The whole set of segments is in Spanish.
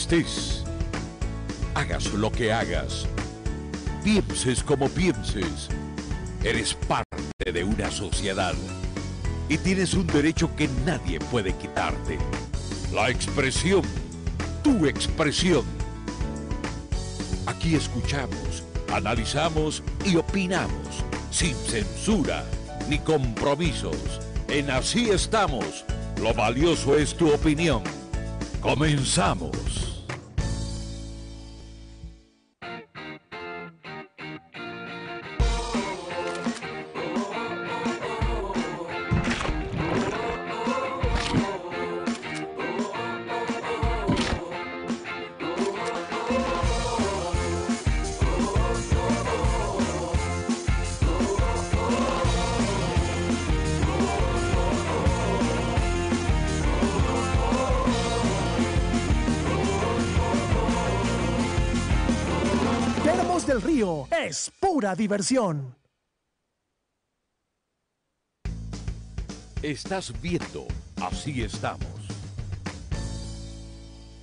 estés, hagas lo que hagas, pienses como pienses, eres parte de una sociedad y tienes un derecho que nadie puede quitarte. La expresión, tu expresión. Aquí escuchamos, analizamos y opinamos, sin censura ni compromisos. En Así estamos, lo valioso es tu opinión. Comenzamos. diversión. Estás viendo, así estamos.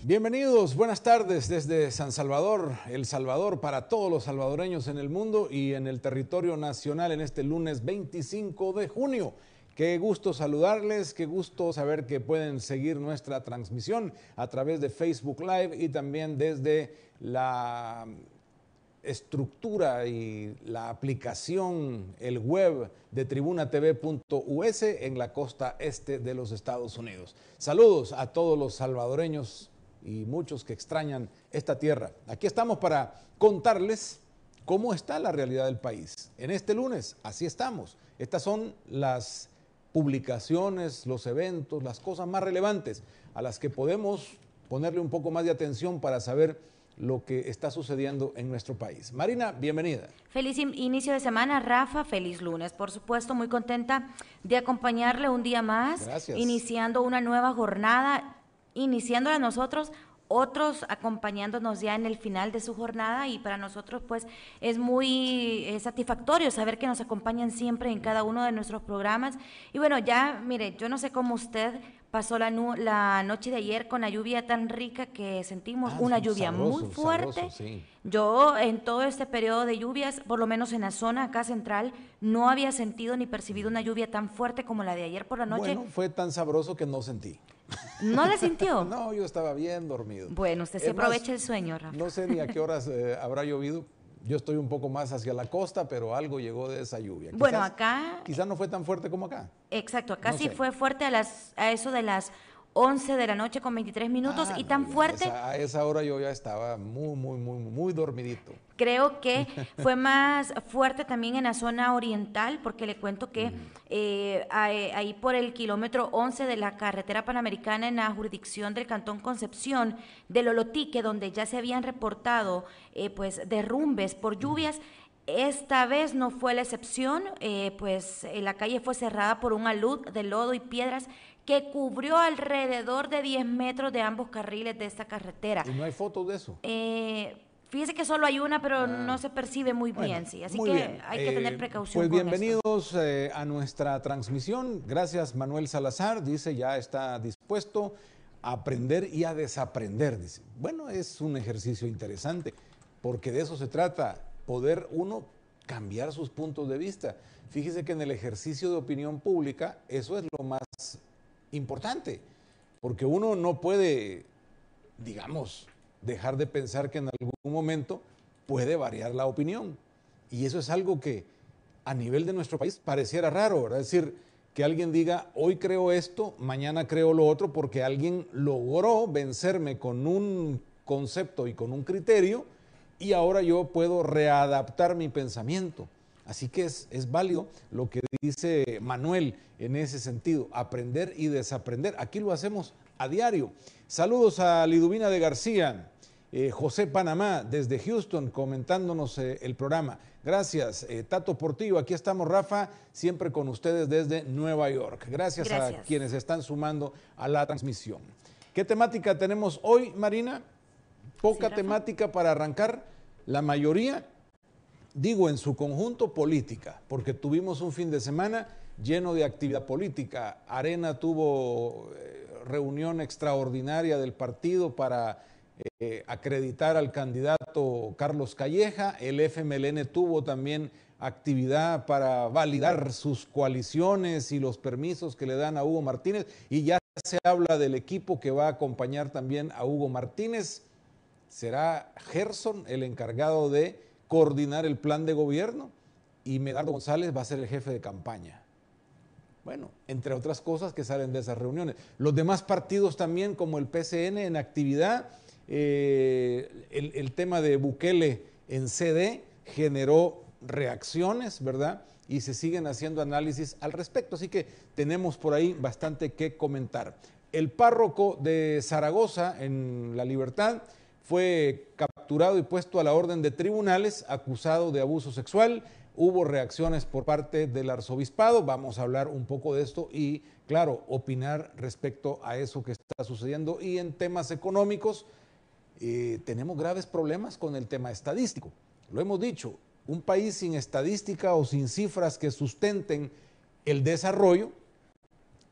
Bienvenidos, buenas tardes desde San Salvador, El Salvador, para todos los salvadoreños en el mundo y en el territorio nacional en este lunes 25 de junio. Qué gusto saludarles, qué gusto saber que pueden seguir nuestra transmisión a través de Facebook Live y también desde la estructura y la aplicación, el web de tribunatv.us en la costa este de los Estados Unidos. Saludos a todos los salvadoreños y muchos que extrañan esta tierra. Aquí estamos para contarles cómo está la realidad del país. En este lunes, así estamos. Estas son las publicaciones, los eventos, las cosas más relevantes a las que podemos ponerle un poco más de atención para saber lo que está sucediendo en nuestro país. Marina, bienvenida. Feliz inicio de semana, Rafa, feliz lunes. Por supuesto, muy contenta de acompañarle un día más, iniciando una nueva jornada, iniciándola nosotros otros acompañándonos ya en el final de su jornada y para nosotros pues es muy eh, satisfactorio saber que nos acompañan siempre en cada uno de nuestros programas. Y bueno, ya mire, yo no sé cómo usted pasó la, la noche de ayer con la lluvia tan rica que sentimos, ah, una lluvia muy fuerte. Yo en todo este periodo de lluvias, por lo menos en la zona acá central, no había sentido ni percibido una mm. lluvia tan fuerte como la de ayer por la noche. Bueno, fue tan sabroso que no sentí. ¿No la sintió? no, yo estaba bien dormido. Bueno, usted se aprovecha el sueño, Rafa. No sé ni a qué horas eh, habrá llovido, yo estoy un poco más hacia la costa, pero algo llegó de esa lluvia. bueno, acá. Quizás no fue tan fuerte como acá. Exacto, acá sí fue fuerte a, las, a eso de las 11 de la noche con 23 minutos ah, y tan fuerte. a esa hora yo ya estaba muy, muy, muy, muy dormidito. Creo que fue más fuerte también en la zona oriental, porque le cuento que eh, eh, ahí por el kilómetro 11 de la carretera panamericana en la jurisdicción del Cantón Concepción de Lolotique, donde ya se habían reportado eh, pues derrumbes por lluvias. Esta vez no fue la excepción, pues la calle fue cerrada por un alud de lodo y piedras que cubrió alrededor de 10 metros de ambos carriles de esta carretera. ¿Y no hay fotos de eso? Eh, Fíjese que solo hay una, pero ah. no se percibe muy bien, sí. Así que hay que tener eh, precaución. Pues bienvenidos eh, a nuestra transmisión. Gracias, Manuel Salazar. Dice, ya está dispuesto a aprender y a desaprender. Dice, bueno, es un ejercicio interesante, porque de eso se trata, poder uno cambiar sus puntos de vista. Fíjese que en el ejercicio de opinión pública, eso es lo más importante, porque uno no puede, digamos, dejar de pensar que en algún momento puede variar la opinión. Y eso es algo que a nivel de nuestro país pareciera raro, ¿verdad? Es decir, que alguien diga, hoy creo esto, mañana creo lo otro, porque alguien logró vencerme con un concepto y con un criterio y ahora yo puedo readaptar mi pensamiento. Así que es, es válido lo que dice Manuel en ese sentido, aprender y desaprender. Aquí lo hacemos a diario. Saludos a Liduvina de García. Eh, José Panamá desde Houston comentándonos eh, el programa. Gracias, eh, Tato Portillo. Aquí estamos, Rafa, siempre con ustedes desde Nueva York. Gracias, a quienes están sumando a la transmisión. ¿Qué temática tenemos hoy, Marina? Poca temática para arrancar. La mayoría digo en su conjunto política, porque tuvimos un fin de semana lleno de actividad política. Arena tuvo eh, reunión extraordinaria del partido para eh, acreditar al candidato Carlos Calleja, el FMLN tuvo también actividad para validar sus coaliciones y los permisos que le dan a Hugo Martínez y ya se habla del equipo que va a acompañar también a Hugo Martínez. Será Gerson el encargado de coordinar el plan de gobierno y Medardo González va a ser el jefe de campaña. Bueno, entre otras cosas que salen de esas reuniones. Los demás partidos también, como el PCN en actividad, eh, el, el, tema de Bukele en CD generó reacciones, ¿verdad? Y se siguen haciendo análisis al respecto. Así que tenemos por ahí bastante que comentar. El párroco de Zaragoza, en La Libertad, fue capturado y puesto a la orden de tribunales acusado de abuso sexual. Hubo reacciones por parte del arzobispado, vamos a hablar un poco de esto y, claro, opinar respecto a eso que está sucediendo. Y en temas económicos, eh, tenemos graves problemas con el tema estadístico. Lo hemos dicho, un país sin estadística o sin cifras que sustenten el desarrollo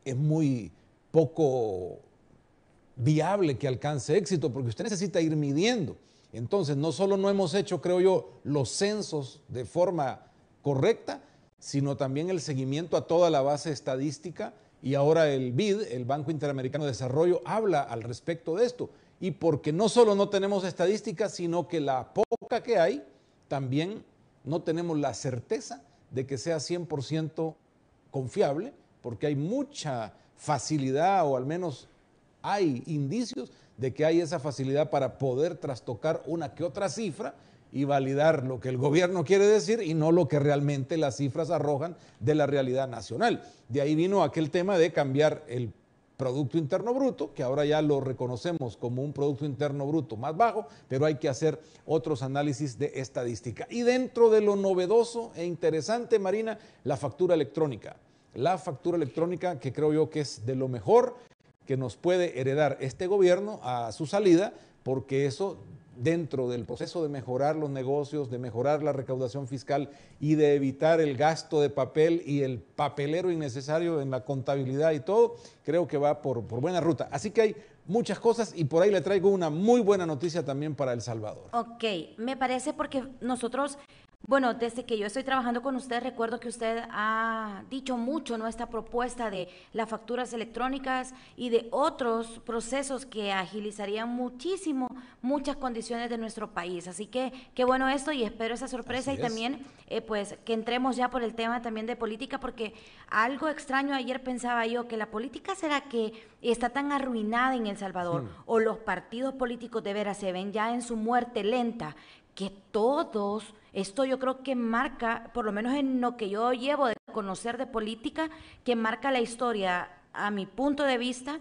es muy poco viable que alcance éxito, porque usted necesita ir midiendo. Entonces, no solo no hemos hecho, creo yo, los censos de forma correcta, sino también el seguimiento a toda la base estadística y ahora el BID, el Banco Interamericano de Desarrollo, habla al respecto de esto. Y porque no solo no tenemos estadísticas, sino que la poca que hay, también no tenemos la certeza de que sea 100% confiable, porque hay mucha facilidad o al menos hay indicios de que hay esa facilidad para poder trastocar una que otra cifra y validar lo que el gobierno quiere decir y no lo que realmente las cifras arrojan de la realidad nacional. De ahí vino aquel tema de cambiar el Producto Interno Bruto, que ahora ya lo reconocemos como un Producto Interno Bruto más bajo, pero hay que hacer otros análisis de estadística. Y dentro de lo novedoso e interesante, Marina, la factura electrónica. La factura electrónica que creo yo que es de lo mejor que nos puede heredar este gobierno a su salida, porque eso dentro del proceso de mejorar los negocios, de mejorar la recaudación fiscal y de evitar el gasto de papel y el papelero innecesario en la contabilidad y todo, creo que va por, por buena ruta. Así que hay muchas cosas y por ahí le traigo una muy buena noticia también para El Salvador. Ok, me parece porque nosotros bueno, desde que yo estoy trabajando con usted, recuerdo que usted ha dicho mucho nuestra propuesta de las facturas electrónicas y de otros procesos que agilizarían muchísimo muchas condiciones de nuestro país. Así que qué bueno esto y espero esa sorpresa y también eh, pues que entremos ya por el tema también de política, porque algo extraño ayer pensaba yo, que la política será que está tan arruinada en El Salvador hmm. o los partidos políticos de veras se ven ya en su muerte lenta, que todos esto yo creo que marca, por lo menos en lo que yo llevo de conocer de política, que marca la historia a mi punto de vista,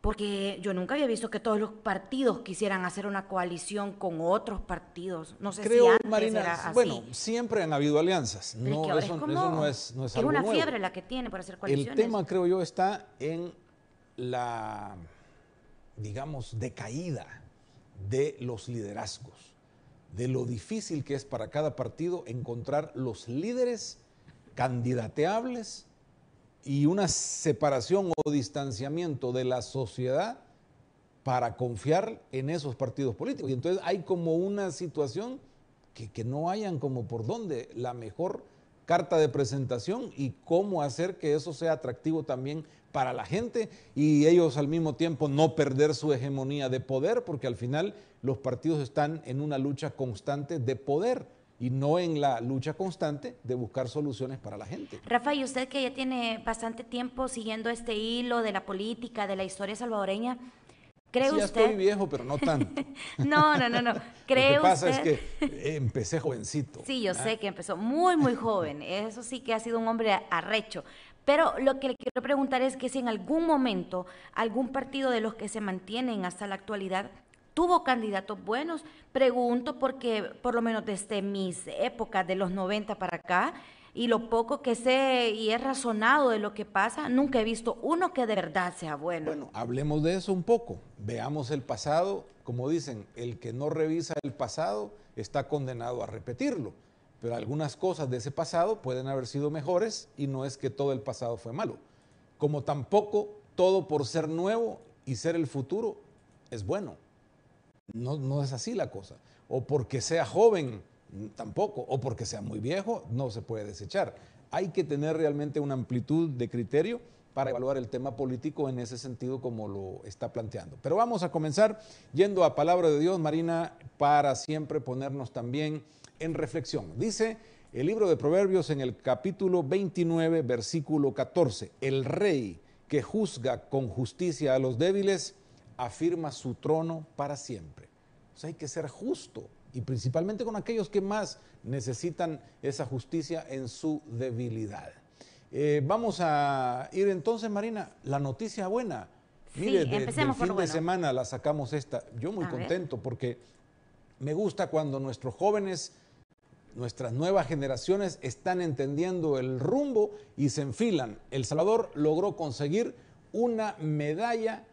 porque yo nunca había visto que todos los partidos quisieran hacer una coalición con otros partidos. No sé si antes Bueno, siempre han habido alianzas. no, es eso, no es, es, una fiebre la que tiene para hacer coaliciones. El tema, creo yo, está en la, digamos, decaída de los liderazgos de lo difícil que es para cada partido encontrar los líderes candidateables y una separación o distanciamiento de la sociedad para confiar en esos partidos políticos. Y entonces hay como una situación que, que no hayan como por dónde la mejor carta de presentación y cómo hacer que eso sea atractivo también para la gente y ellos al mismo tiempo no perder su hegemonía de poder, porque al final los partidos están en una lucha constante de poder y no en la lucha constante de buscar soluciones para la gente. Rafa, y usted que ya tiene bastante tiempo siguiendo este hilo de la política, de la historia salvadoreña, ¿cree usted? Ya estoy viejo, pero no tanto. no, no, no, no. ¿Cree Lo que pasa es que eh, empecé jovencito. Sí, yo sé que empezó muy, muy joven. Eso sí que ha sido un hombre arrecho. Pero lo que le quiero preguntar es que si en algún momento algún partido de los que se mantienen hasta la actualidad tuvo candidatos buenos. Pregunto porque por lo menos desde mis épocas de los 90 para acá y lo poco que sé y he razonado de lo que pasa, nunca he visto uno que de verdad sea bueno. Bueno, hablemos de eso un poco. Veamos el pasado. Como dicen, el que no revisa el pasado está condenado a repetirlo. Pero algunas cosas de ese pasado pueden haber sido mejores y no es que todo el pasado fue malo. Como tampoco todo por ser nuevo y ser el futuro es bueno. No, es así la cosa. O porque sea joven, tampoco. O porque sea muy viejo, no se puede desechar. Hay que tener realmente una amplitud de criterio para evaluar el tema político en ese sentido como lo está planteando. Pero vamos a comenzar yendo a palabra de Dios, Marina, para siempre ponernos también en reflexión. Dice el libro de Proverbios en el capítulo 29, versículo 14, el rey que juzga con justicia a los débiles, afirma su trono para siempre. hay que ser justo y principalmente con aquellos que más necesitan esa justicia en su debilidad. Eh, vamos a ir entonces, Marina, la noticia buena. Mire, de, del fin de semana la sacamos esta. Yo muy contento porque me gusta cuando nuestros jóvenes, nuestras nuevas generaciones están entendiendo el rumbo y se enfilan. El Salvador logró conseguir una medalla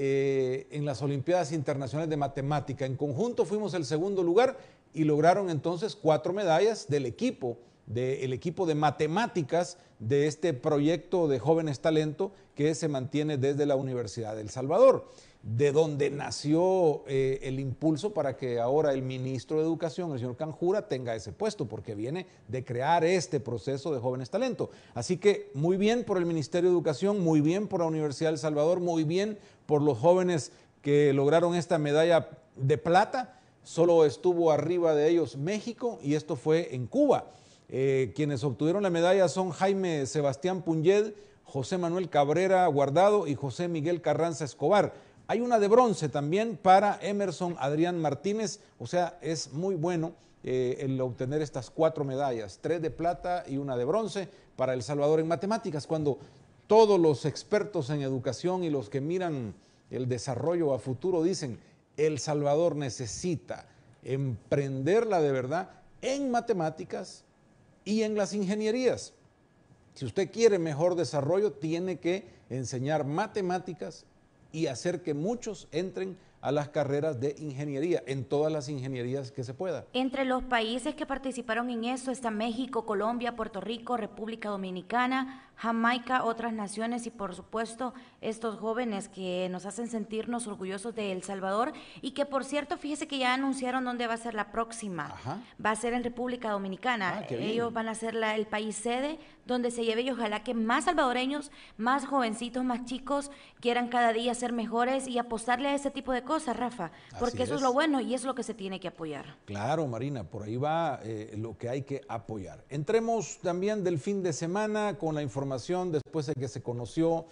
eh, en las Olimpiadas Internacionales de Matemática. En conjunto fuimos el segundo lugar y lograron entonces cuatro medallas del equipo, del equipo de matemáticas de este proyecto de jóvenes talento que se mantiene desde la Universidad de El Salvador de donde nació eh, el impulso para que ahora el ministro de Educación, el señor Canjura, tenga ese puesto, porque viene de crear este proceso de jóvenes talento. Así que muy bien por el Ministerio de Educación, muy bien por la Universidad del Salvador, muy bien por los jóvenes que lograron esta medalla de plata. Solo estuvo arriba de ellos México y esto fue en Cuba. Eh, quienes obtuvieron la medalla son Jaime Sebastián Puñed, José Manuel Cabrera Guardado y José Miguel Carranza Escobar. Hay una de bronce también para Emerson Adrián Martínez, o sea, es muy bueno eh, el obtener estas cuatro medallas, tres de plata y una de bronce para El Salvador en matemáticas, cuando todos los expertos en educación y los que miran el desarrollo a futuro dicen, El Salvador necesita emprenderla de verdad en matemáticas y en las ingenierías. Si usted quiere mejor desarrollo, tiene que enseñar matemáticas y hacer que muchos entren a las carreras de ingeniería, en todas las ingenierías que se pueda. Entre los países que participaron en eso está México, Colombia, Puerto Rico, República Dominicana, Jamaica, otras naciones y por supuesto estos jóvenes que nos hacen sentirnos orgullosos de El Salvador y que por cierto, fíjese que ya anunciaron dónde va a ser la próxima. Va a ser en República Dominicana. Ah, ellos van a ser el país sede donde se lleve y ojalá que más salvadoreños, más jovencitos, más chicos quieran cada día ser mejores y apostarle a ese tipo de cosas, Rafa, porque eso es. lo bueno y es lo que se tiene que apoyar. Claro, Marina, por ahí va eh, lo que hay que apoyar. Entremos también del fin de semana con la información después de que se conoció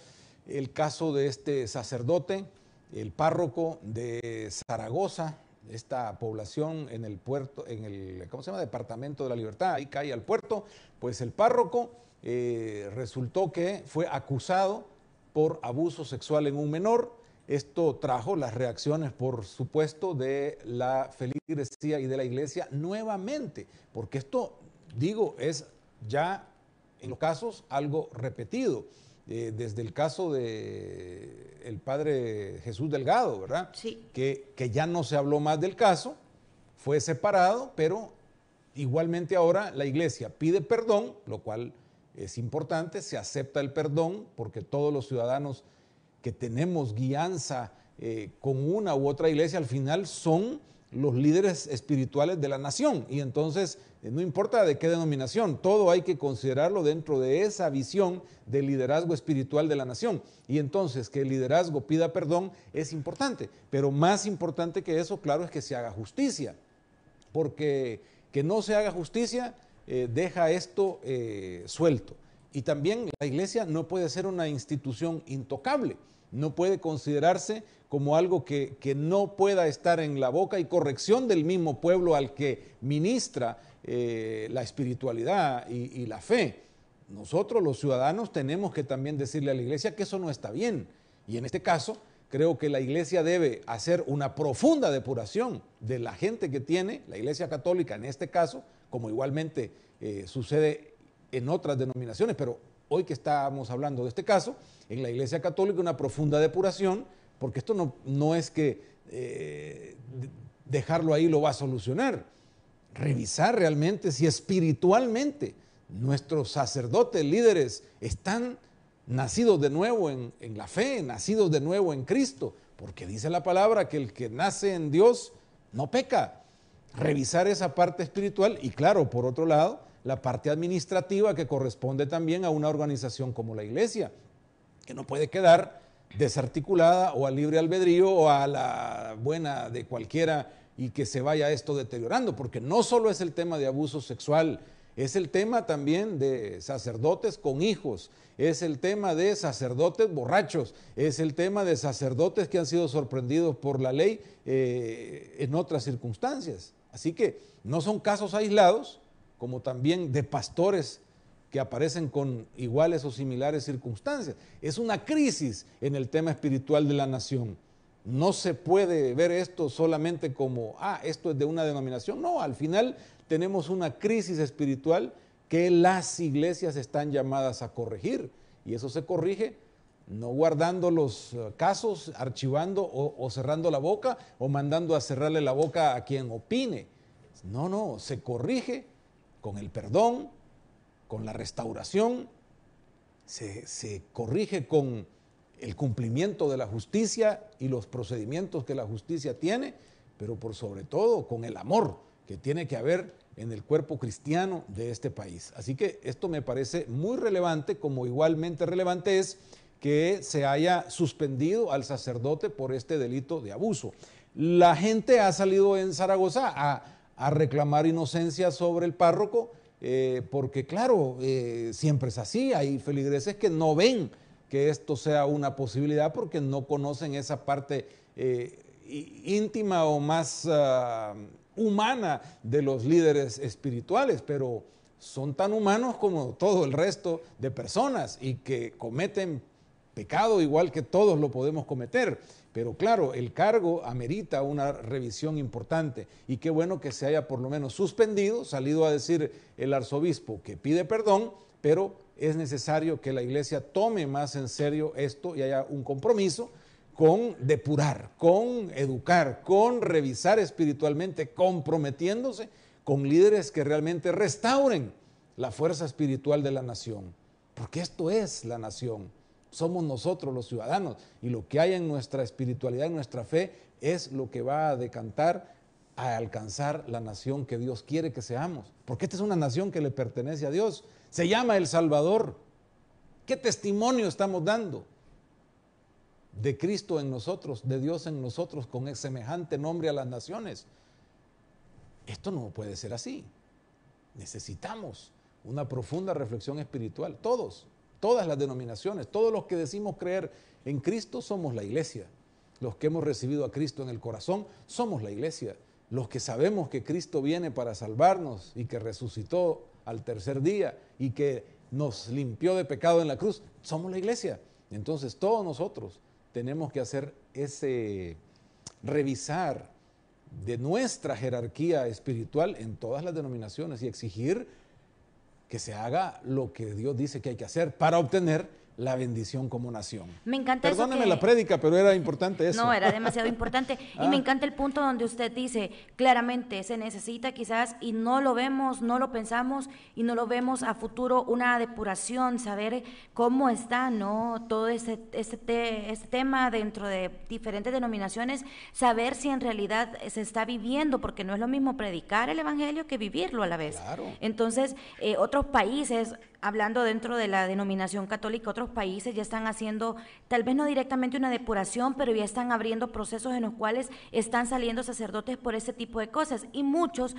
el caso de este sacerdote, el párroco de Zaragoza, esta población en el puerto, en el, ¿cómo se llama? Departamento de la Libertad, ahí cae al puerto, pues el párroco eh, resultó que fue acusado por abuso sexual en un menor. Esto trajo las reacciones, por supuesto, de la feligresía y de la iglesia nuevamente, porque esto, digo, es ya en los casos algo repetido. Eh, desde el caso de el padre Jesús Delgado, ¿verdad? Sí. Que, ya no se habló más del caso, fue separado, pero igualmente ahora la iglesia pide perdón, lo cual es importante, se acepta el perdón, porque todos los ciudadanos que tenemos guianza eh, con una u otra iglesia, al final son los líderes espirituales de la nación. Y entonces eh, no importa de qué denominación, todo hay que considerarlo dentro de esa visión del liderazgo espiritual de la nación. Y entonces que el liderazgo pida perdón es importante, pero más importante que eso, claro, es que se haga justicia, porque que no se haga justicia eh, deja esto eh, suelto. Y también la iglesia no puede ser una institución intocable no puede considerarse como algo que, no pueda estar en la boca y corrección del mismo pueblo al que ministra eh, la espiritualidad y, la fe. Nosotros los ciudadanos tenemos que también decirle a la iglesia que eso no está bien. Y en este caso, creo que la iglesia debe hacer una profunda depuración de la gente que tiene, la iglesia católica en este caso, como igualmente eh, sucede en otras denominaciones, pero hoy que estamos hablando de este caso, en la Iglesia Católica una profunda depuración, porque esto no, es que eh, dejarlo ahí lo va a solucionar. Revisar realmente si espiritualmente nuestros sacerdotes, líderes, están nacidos de nuevo en la fe, nacidos de nuevo en Cristo, porque dice la palabra que el que nace en Dios no peca. Revisar esa parte espiritual y claro, por otro lado, la parte administrativa que corresponde también a una organización como la iglesia que no puede quedar desarticulada o a libre albedrío o a la buena de cualquiera y que se vaya esto deteriorando, porque no solo es el tema de abuso sexual, es el tema también de sacerdotes con hijos, es el tema de sacerdotes borrachos, es el tema de sacerdotes que han sido sorprendidos por la ley eh, en otras circunstancias. Así que no son casos aislados, como también de pastores que aparecen con iguales o similares circunstancias. Es una crisis en el tema espiritual de la nación. No se puede ver esto solamente como, ah, esto es de una denominación. No, al final tenemos una crisis espiritual que las iglesias están llamadas a corregir. Y eso se corrige no guardando los eh, casos, archivando o, o cerrando la boca o mandando a cerrarle la boca a quien opine. No, no, se corrige con el perdón, con la restauración, se, corrige con el cumplimiento de la justicia y los procedimientos que la justicia tiene, pero por sobre todo con el amor que tiene que haber en el cuerpo cristiano de este país. Así que esto me parece muy relevante, como igualmente relevante es que se haya suspendido al sacerdote por este delito de abuso. La gente ha salido en Zaragoza a, a reclamar inocencia sobre el párroco eh, porque claro, eh, siempre es así, hay feligreses que no ven que esto sea una posibilidad porque no conocen esa parte eh, íntima o más ah, humana de los líderes espirituales, pero son tan humanos como todo el resto de personas y que cometen pecado igual que todos lo podemos cometer. Pero claro, el cargo amerita una revisión importante y qué bueno que se haya por lo menos suspendido, salido a decir el arzobispo que pide perdón, pero es necesario que la iglesia tome más en serio esto y haya un compromiso con depurar, con educar, con revisar espiritualmente, comprometiéndose con líderes que realmente restauren la fuerza espiritual de la nación, porque esto es la nación somos nosotros los ciudadanos y lo que hay en nuestra espiritualidad, en nuestra fe, es lo que va a decantar a alcanzar la nación que Dios quiere que seamos. Porque esta es una nación que le pertenece a Dios. Se llama El Salvador. ¿Qué testimonio estamos dando? De Cristo en nosotros, de Dios en nosotros, con el semejante nombre a las naciones. Esto no puede ser así. Necesitamos una profunda reflexión espiritual, todos, todas las denominaciones, todos los que decimos creer en Cristo somos la iglesia. Los que hemos recibido a Cristo en el corazón somos la iglesia. Los que sabemos que Cristo viene para salvarnos y que resucitó al tercer día y que nos limpió de pecado en la cruz, somos la iglesia. Entonces todos nosotros tenemos que hacer ese revisar de nuestra jerarquía espiritual en todas las denominaciones y exigir que se haga lo que Dios dice que hay que hacer para obtener la bendición como nación. Me encanta Perdóneme eso la prédica, pero era importante eso. No, era demasiado importante. Y me ah. encanta el punto donde usted dice, claramente se necesita quizás, y no lo vemos, no lo pensamos, y no lo vemos a futuro, una depuración, saber cómo está, ¿no? Todo este, este, este tema dentro de diferentes denominaciones, saber si en realidad se está viviendo, porque no es lo mismo predicar el Evangelio que vivirlo a la vez. Entonces, eh, otros países hablando dentro de la denominación católica, otros países ya están haciendo, tal vez no directamente una depuración, pero ya están abriendo procesos en los cuales están saliendo sacerdotes por ese tipo de cosas. Y muchos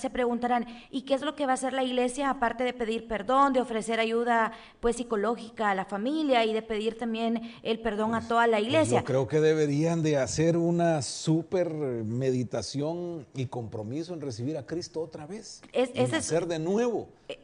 se preguntarán, ¿y qué es lo que va a hacer la iglesia aparte de pedir perdón, de ofrecer ayuda pues psicológica a la familia y de pedir también el perdón a pues, toda la pues, iglesia? yo creo que deberían de hacer una súper meditación y compromiso en recibir a Cristo otra vez, es, de nuevo. E,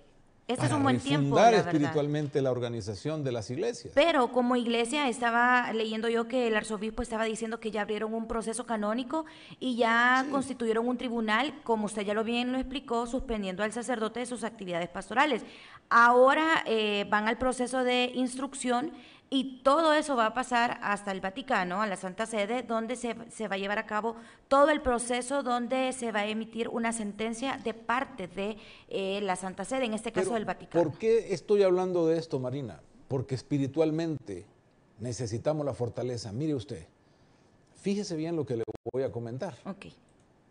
este es un buen tiempo. Fundar espiritualmente la organización de las iglesias. Pero como iglesia estaba leyendo yo que el arzobispo estaba diciendo que ya abrieron un proceso canónico y ya constituyeron un tribunal, como usted ya lo bien lo explicó, suspendiendo al sacerdote de sus actividades pastorales. Ahora eh, van al proceso de instrucción y todo eso va a pasar hasta el Vaticano, a la Santa Sede, donde se, va a llevar a cabo todo el proceso donde se va a emitir una sentencia de parte de eh, la Santa Sede, en este caso del Vaticano. ¿Por qué estoy hablando de esto, Marina? Porque espiritualmente necesitamos la fortaleza. Mire usted, fíjese bien lo que le voy a comentar.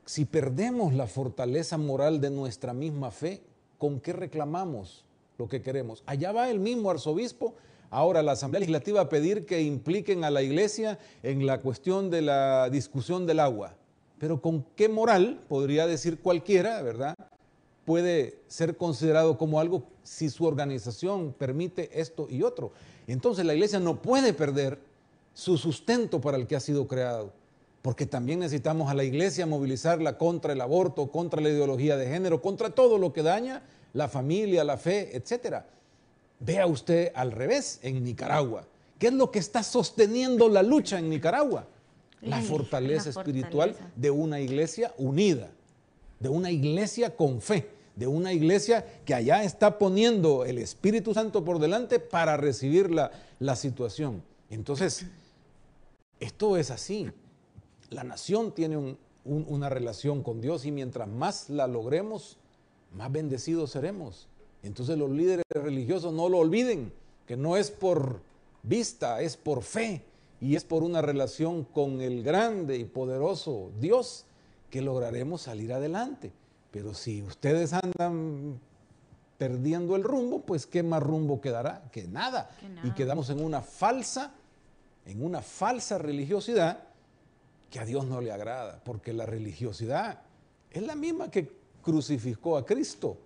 Si perdemos la fortaleza moral de nuestra misma fe, ¿con qué reclamamos lo que queremos? Allá va el mismo arzobispo ahora la Asamblea Legislativa a pedir que impliquen a la Iglesia en la cuestión de la discusión del agua. Pero ¿con qué moral podría decir cualquiera, verdad? Puede ser considerado como algo si su organización permite esto y otro. Entonces la Iglesia no puede perder su sustento para el que ha sido creado porque también necesitamos a la iglesia movilizarla contra el aborto, contra la ideología de género, contra todo lo que daña la familia, la fe, etcétera. Vea usted al revés en Nicaragua. ¿Qué es lo que está sosteniendo la lucha en Nicaragua? La fortaleza espiritual de una iglesia unida, de una iglesia con fe, de una iglesia que allá está poniendo el Espíritu Santo por delante para recibir la, situación. Entonces, esto es así. La nación tiene una relación con Dios y mientras más la logremos, más bendecidos seremos. Entonces los líderes religiosos no lo olviden, que no es por vista, es por fe y es por una relación con el grande y poderoso Dios que lograremos salir adelante. Pero si ustedes andan perdiendo el rumbo, pues qué más rumbo quedará que nada. Y quedamos en una falsa, en una falsa religiosidad que a Dios no le agrada, porque la religiosidad es la misma que crucificó a Cristo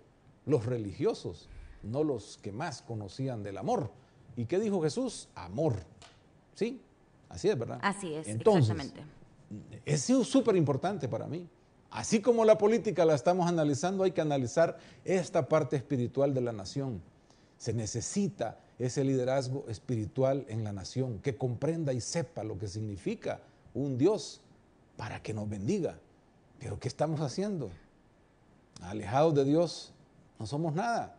los religiosos, no los que más conocían del amor. ¿Y qué dijo Jesús? Amor. ¿Sí? Así es, ¿verdad? Así es, Entonces, exactamente. Es súper importante para mí. Así como la política la estamos analizando, hay que analizar esta parte espiritual de la nación. Se necesita ese liderazgo espiritual en la nación, que comprenda y sepa lo que significa un Dios para que nos bendiga. Pero ¿qué estamos haciendo? Alejados de Dios, no somos nada.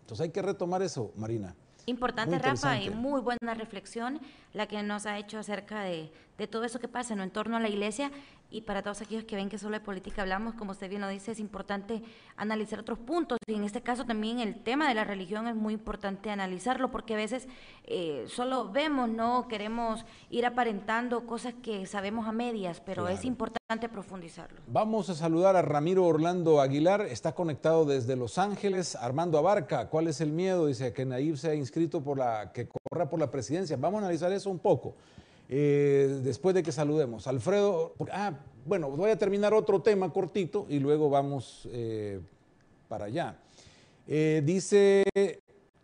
Entonces hay que retomar eso, Marina. Importante, Rafa, y muy buena reflexión la que nos ha hecho acerca de, de, todo eso que pasa en torno a la iglesia y para todos aquellos que ven que solo de política hablamos, como usted bien lo dice, es importante analizar otros puntos y en este caso también el tema de la religión es muy importante analizarlo porque a veces eh, solo vemos, no queremos ir aparentando cosas que sabemos a medias, pero es importante profundizarlo. Vamos a saludar a Ramiro Orlando Aguilar, está conectado desde Los Ángeles, Armando Abarca, ¿cuál es el miedo? Dice que Naib se ha inscrito por la que corra por la presidencia. Vamos a analizar eso un poco. Eh, después de que saludemos. Alfredo, ah, bueno, voy a terminar otro tema cortito y luego vamos eh, para allá. Eh, dice,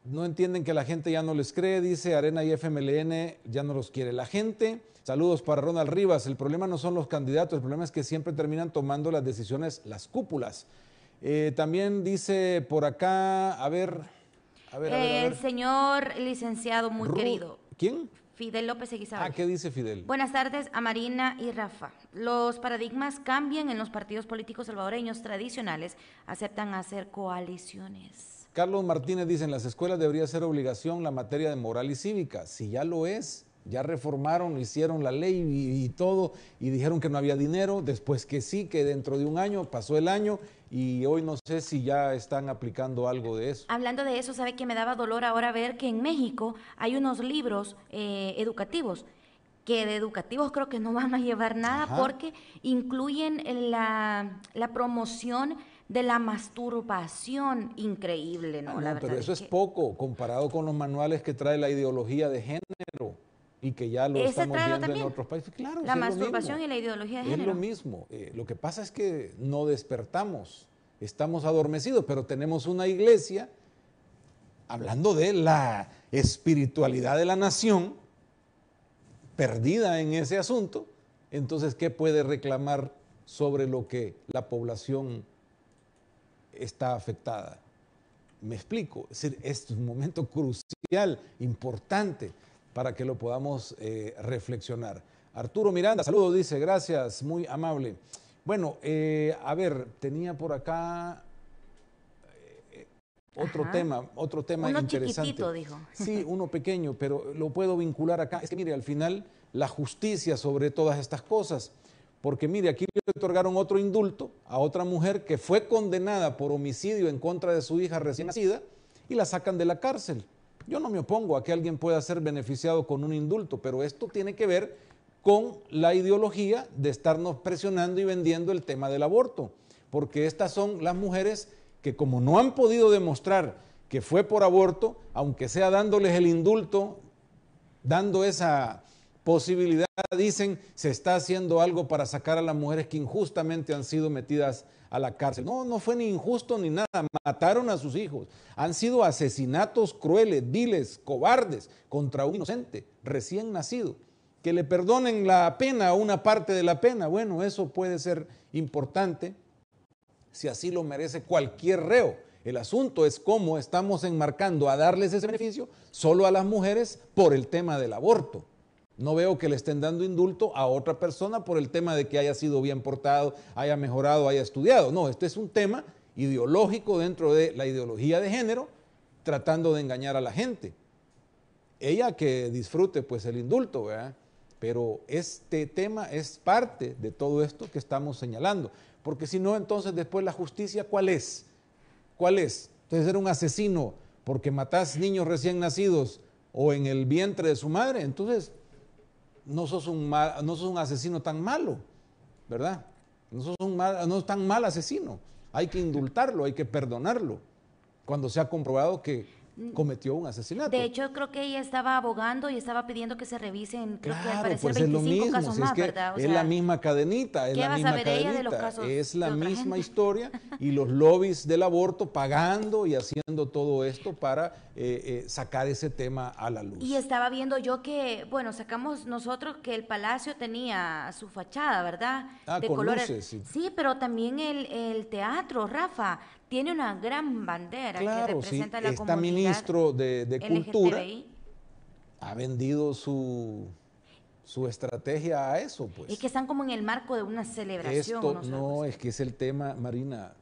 no entienden que la gente ya no les cree, dice Arena y FMLN ya no los quiere la gente. Saludos para Ronald Rivas, el problema no son los candidatos, el problema es que siempre terminan tomando las decisiones las cúpulas. también dice por acá, a ver, El señor licenciado muy querido. ¿Quién? Fidel López Eguizabal. Ah, ¿qué dice Fidel? Buenas tardes a Marina y Rafa. Los paradigmas cambian en los partidos políticos salvadoreños tradicionales, aceptan hacer coaliciones. Carlos Martínez dice, en las escuelas debería ser obligación la materia de moral y cívica. Si ya lo es, ya reformaron, hicieron la ley y, todo, y dijeron que no había dinero, después que sí, que dentro de un año, pasó el año, y hoy no sé si ya están aplicando algo de eso. Hablando de eso, sabe que me daba dolor ahora ver que en México hay unos libros eh, educativos que de educativos creo que no van a llevar nada porque incluyen la, la, promoción de la masturbación increíble, ¿no? Ah, pero eso es, poco comparado con los manuales que trae la ideología de género y que ya lo estamos viendo en otros países. Claro, la masturbación y la ideología de género. Es lo mismo. Eh, lo que pasa es que no despertamos, estamos adormecidos, pero tenemos una iglesia hablando de la espiritualidad de la nación perdida en ese asunto. Entonces, ¿qué puede reclamar sobre lo que la población está afectada? Me explico. Es, decir, es un momento crucial, importante para que lo podamos eh, reflexionar. Arturo Miranda, saludos, dice, gracias, muy amable. Bueno, eh, a ver, tenía por acá eh, otro tema, otro tema uno interesante. Chiquitito, dijo. Sí, uno pequeño, pero lo puedo vincular acá. Es que mire, al final la justicia sobre todas estas cosas, porque mire, aquí le otorgaron otro indulto a otra mujer que fue condenada por homicidio en contra de su hija recién nacida y la sacan de la cárcel. Yo no me opongo a que alguien pueda ser beneficiado con un indulto, pero esto tiene que ver con la ideología de estarnos presionando y vendiendo el tema del aborto, porque estas son las mujeres que como no han podido demostrar que fue por aborto, aunque sea dándoles el indulto, dando esa posibilidad dicen se está haciendo algo para sacar a las mujeres que injustamente han sido metidas a la cárcel. No, no fue ni injusto ni nada, mataron a sus hijos. Han sido asesinatos crueles, viles, cobardes contra un inocente recién nacido. Que le perdonen la pena una parte de la pena, bueno, eso puede ser importante si así lo merece cualquier reo. El asunto es cómo estamos enmarcando a darles ese beneficio solo a las mujeres por el tema del aborto. No veo que le estén dando indulto a otra persona por el tema de que haya sido bien portado, haya mejorado, haya estudiado. No, este es un tema ideológico dentro de la ideología de género, tratando de engañar a la gente. Ella que disfrute pues el indulto, ¿verdad? Pero este tema es parte de todo esto que estamos señalando. Porque si no, entonces después la justicia, ¿cuál es? ¿Cuál es? Entonces ser un asesino porque matás niños recién nacidos o en el vientre de su madre. Entonces, no sos un, no un asesino tan malo, ¿verdad? No sos un tan mal asesino. Hay que indultarlo, hay que perdonarlo, cuando se ha comprobado que Mm. cometió un asesinato. De hecho, creo que ella estaba abogando y estaba pidiendo que se revisen, creo que al parecer casos más, es ¿verdad? es la misma cadenita, es la misma es la misma historia y los lobbies del aborto pagando y haciendo todo esto para eh, eh, sacar ese tema a la luz. Y estaba viendo yo que, bueno, sacamos nosotros que el palacio tenía su fachada, ¿verdad? Ah, de sí. sí. pero también el, el teatro, Rafa, tiene una gran bandera que representa a la Está ministro de, Cultura ha vendido su su estrategia a eso, pues. Es que están como en el marco de una celebración. no, es que es el tema, Marina,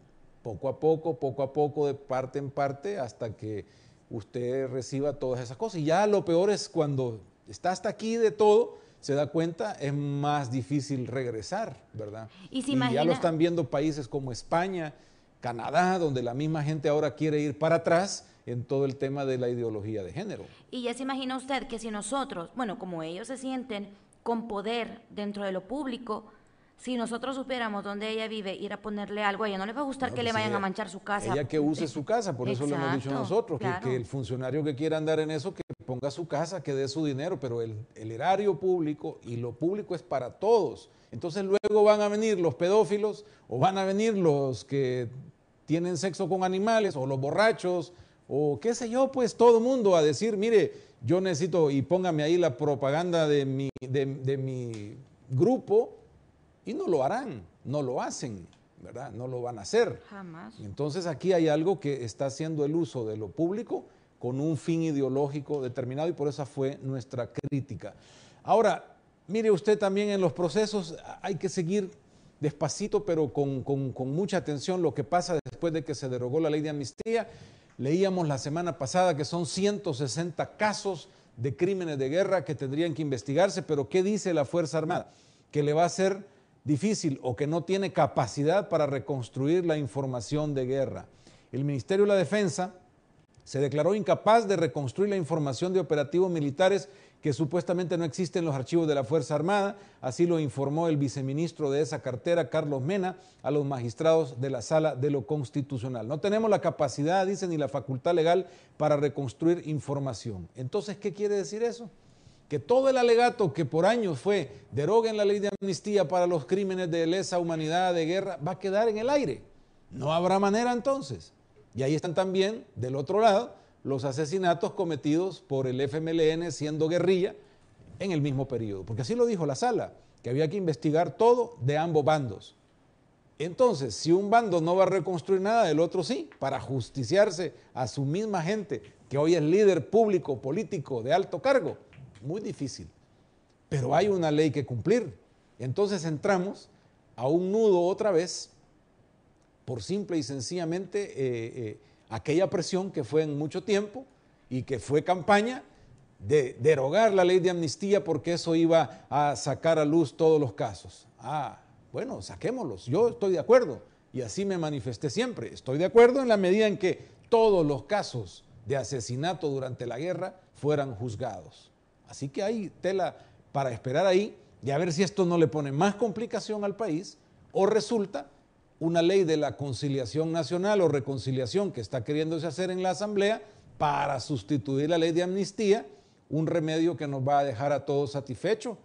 poco a poco, poco a poco, de parte en parte, hasta que usted reciba todas esas cosas. Y ya lo peor es cuando está hasta aquí de todo, se da cuenta, es más difícil regresar, ¿verdad? Y, ya lo están viendo países como España, Canadá, donde la misma gente ahora quiere ir para atrás en todo el tema de la ideología de género. Y ya se imagina usted que si nosotros, bueno, como ellos se sienten con poder dentro de lo público, si nosotros supiéramos dónde ella vive, ir a ponerle algo a ella, no le va a gustar que pues le vayan a manchar su casa. Ella que use su casa, por eso lo hemos dicho nosotros, que, el funcionario que quiera andar en eso, que ponga su casa, que dé su dinero, pero el, el erario público y lo público es para todos. Entonces luego van a venir los pedófilos o van a venir los que tienen sexo con animales o los borrachos o qué sé yo, pues todo el mundo a decir, mire, yo necesito y póngame ahí la propaganda de mi, de, mi grupo y no lo harán, no lo hacen. ¿verdad? No lo van a hacer. Jamás. Entonces aquí hay algo que está haciendo el uso de lo público con un fin ideológico determinado y por esa fue nuestra crítica. Ahora, Mire usted también en los procesos hay que seguir despacito, pero con, mucha atención lo que pasa después de que se derogó la ley de amnistía. Leíamos la semana pasada que son 160 casos de crímenes de guerra que tendrían que investigarse, pero ¿qué dice la Fuerza Armada? Que le va a ser difícil o que no tiene capacidad para reconstruir la información de guerra. El Ministerio de la Defensa se declaró incapaz de reconstruir la información de operativos militares que supuestamente no existen los archivos de la Fuerza Armada, así lo informó el viceministro de esa cartera, Carlos Mena, a los magistrados de la Sala de lo Constitucional. No tenemos la capacidad, dice, ni la facultad legal para reconstruir información. Entonces, ¿qué quiere decir eso? Que todo el alegato que por años fue en la ley de amnistía para los crímenes de lesa humanidad, de guerra, va a quedar en el aire. No habrá manera entonces. Y ahí están también, del otro lado, los asesinatos cometidos por el FMLN siendo guerrilla en el mismo periodo. Porque así lo dijo la sala, que había que investigar todo de ambos bandos. Entonces, si un bando no va a reconstruir nada, el otro sí, para justiciarse a su misma gente, que hoy es líder público, político, de alto cargo, muy difícil. Pero hay una ley que cumplir. Entonces entramos a un nudo otra vez por simple y sencillamente eh, eh, aquella presión que fue en mucho tiempo y que fue campaña de derogar la ley de amnistía porque eso iba a sacar a luz todos los casos. Ah, bueno, saquémoslos, yo estoy de acuerdo y así me manifesté siempre. Estoy de acuerdo en la medida en que todos los casos de asesinato durante la guerra fueran juzgados. Así que hay tela para esperar ahí y a ver si esto no le pone más complicación al país o resulta una ley de la conciliación nacional o reconciliación que está queriéndose hacer en la Asamblea para sustituir la ley de amnistía, un remedio que nos va a dejar a todos satisfechos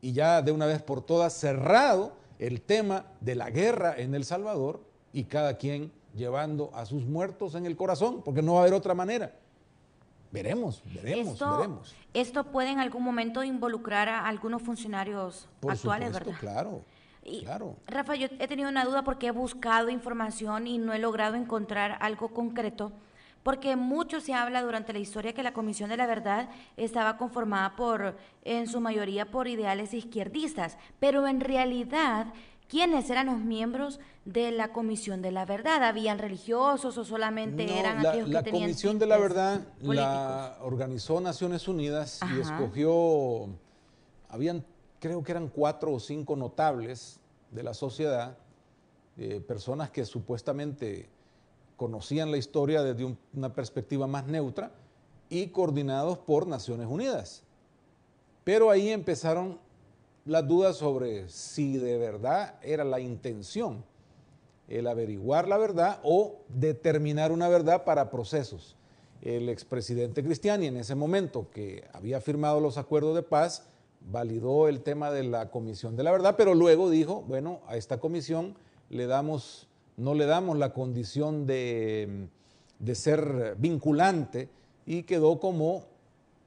y ya de una vez por todas cerrado el tema de la guerra en El Salvador y cada quien llevando a sus muertos en el corazón, porque no va a haber otra manera. Veremos, veremos, esto, veremos. ¿Esto puede en algún momento involucrar a algunos funcionarios actuales, supuesto, verdad? Claro, Rafa, yo he tenido una duda porque he buscado información y no he logrado encontrar algo concreto, porque mucho se habla durante la historia que la Comisión de la Verdad estaba conformada por, en su mayoría, por ideales izquierdistas, pero en realidad ¿Quiénes eran los miembros de la Comisión de la Verdad? ¿Habían religiosos o solamente eran la, la La Comisión de la Verdad la organizó Naciones Unidas y escogió, habían creo que eran cuatro o cinco notables de la sociedad, eh, personas que supuestamente conocían la historia desde una perspectiva más neutra y coordinados por Naciones Unidas. Pero ahí empezaron las dudas sobre si de verdad era la intención el averiguar la verdad o determinar una verdad para procesos. El expresidente Cristiani en ese momento que había firmado los acuerdos de paz, validó el tema de la comisión de la verdad, pero luego dijo, bueno, a esta comisión le damos, no le damos la condición de, ser vinculante y quedó como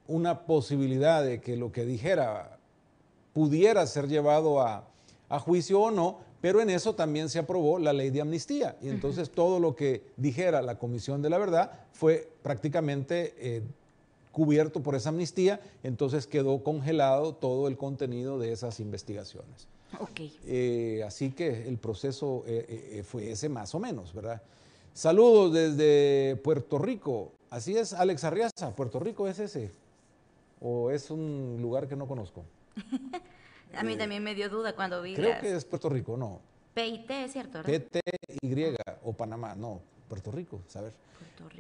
una posibilidad de que lo que dijera pudiera ser llevado a, juicio o no, pero en eso también se aprobó la ley de amnistía. Y entonces todo lo que dijera la Comisión de la Verdad fue prácticamente eh, cubierto por esa amnistía, entonces quedó congelado todo el contenido de esas investigaciones. Eh, así que el proceso eh, eh, fue ese más o menos, ¿verdad? Saludos desde Puerto Rico. Así es, Alex Arriaza, Puerto Rico es ese. ¿O es un lugar que no conozco? A mí también me dio duda cuando vi. Creo que es Puerto Rico, no. PIT, ¿cierto? ¿verdad? Y, o Panamá, no. Puerto Rico, saber.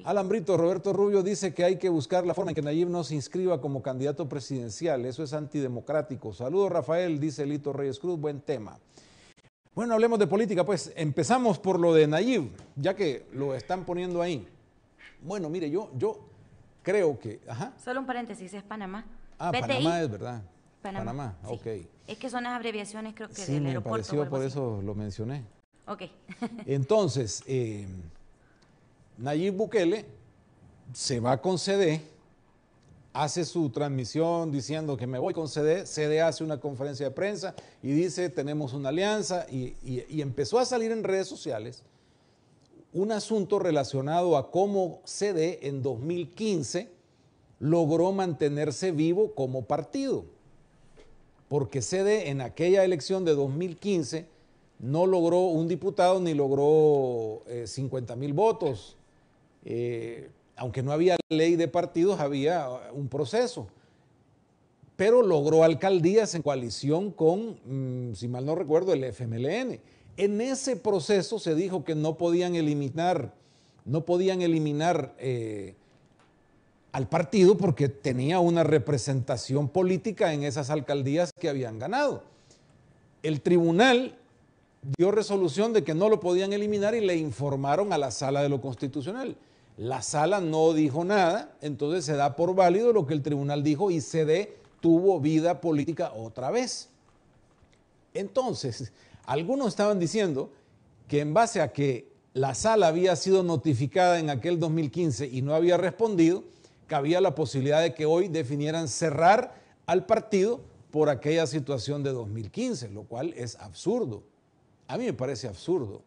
Alambrito Roberto Rubio dice que hay que buscar la forma en que Nayib no se inscriba como candidato presidencial, eso es antidemocrático. Saludos Rafael, dice Lito Reyes Cruz, buen tema. Bueno, hablemos de política, pues empezamos por lo de Nayib, ya que lo están poniendo ahí. Bueno, mire, yo, yo creo que... Solo un paréntesis, es Panamá. Ah, Panamá es verdad. Panamá, ok. Es que son las abreviaciones creo que del aeropuerto. Sí, me pareció, por eso lo mencioné. Ok. Entonces, eh, Nayib Bukele se va con CD, hace su transmisión diciendo que me voy con CD, CD hace una conferencia de prensa y dice tenemos una alianza y, empezó a salir en redes sociales un asunto relacionado a cómo CD en 2015 logró mantenerse vivo como partido, porque CD en aquella elección de 2015 no logró un diputado ni logró 50 eh, mil votos eh, aunque no había ley de partidos, había uh, un proceso. Pero logró alcaldías en coalición con, mm, si mal no recuerdo, el FMLN. En ese proceso se dijo que no podían eliminar, no podían eliminar eh, al partido porque tenía una representación política en esas alcaldías que habían ganado. El tribunal dio resolución de que no lo podían eliminar y le informaron a la sala de lo constitucional. La sala no dijo nada, entonces se da por válido lo que el tribunal dijo y CD tuvo vida política otra vez. Entonces, algunos estaban diciendo que en base a que la sala había sido notificada en aquel 2015 y no había respondido, cabía la posibilidad de que hoy definieran cerrar al partido por aquella situación de 2015, lo cual es absurdo. A mí me parece absurdo.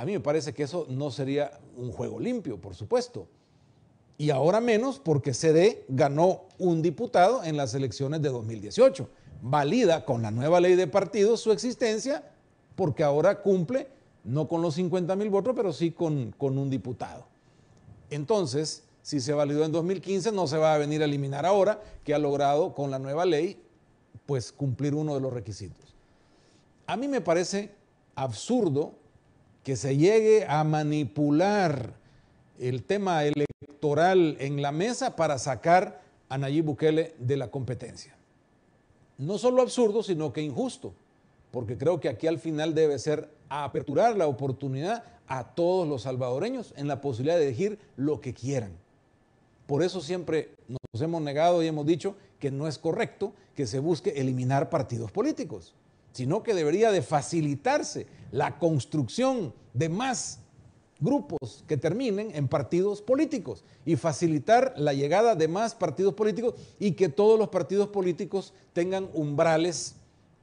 A mí me parece que eso no sería un juego limpio, por supuesto. Y ahora menos porque CD ganó un diputado en las elecciones de 2018. Valida con la nueva ley de partidos su existencia porque ahora cumple no con los 50 mil votos, pero sí con, con un diputado. Entonces, si se validó en 2015, no se va a venir a eliminar ahora que ha logrado con la nueva ley pues cumplir uno de los requisitos. A mí me parece absurdo que se llegue a manipular el tema electoral en la mesa para sacar a Nayib Bukele de la competencia. No solo absurdo, sino que injusto, porque creo que aquí al final debe ser aperturar la oportunidad a todos los salvadoreños en la posibilidad de elegir lo que quieran. Por eso siempre nos hemos negado y hemos dicho que no es correcto que se busque eliminar partidos políticos sino que debería de facilitarse la construcción de más grupos que terminen en partidos políticos y facilitar la llegada de más partidos políticos y que todos los partidos políticos tengan umbrales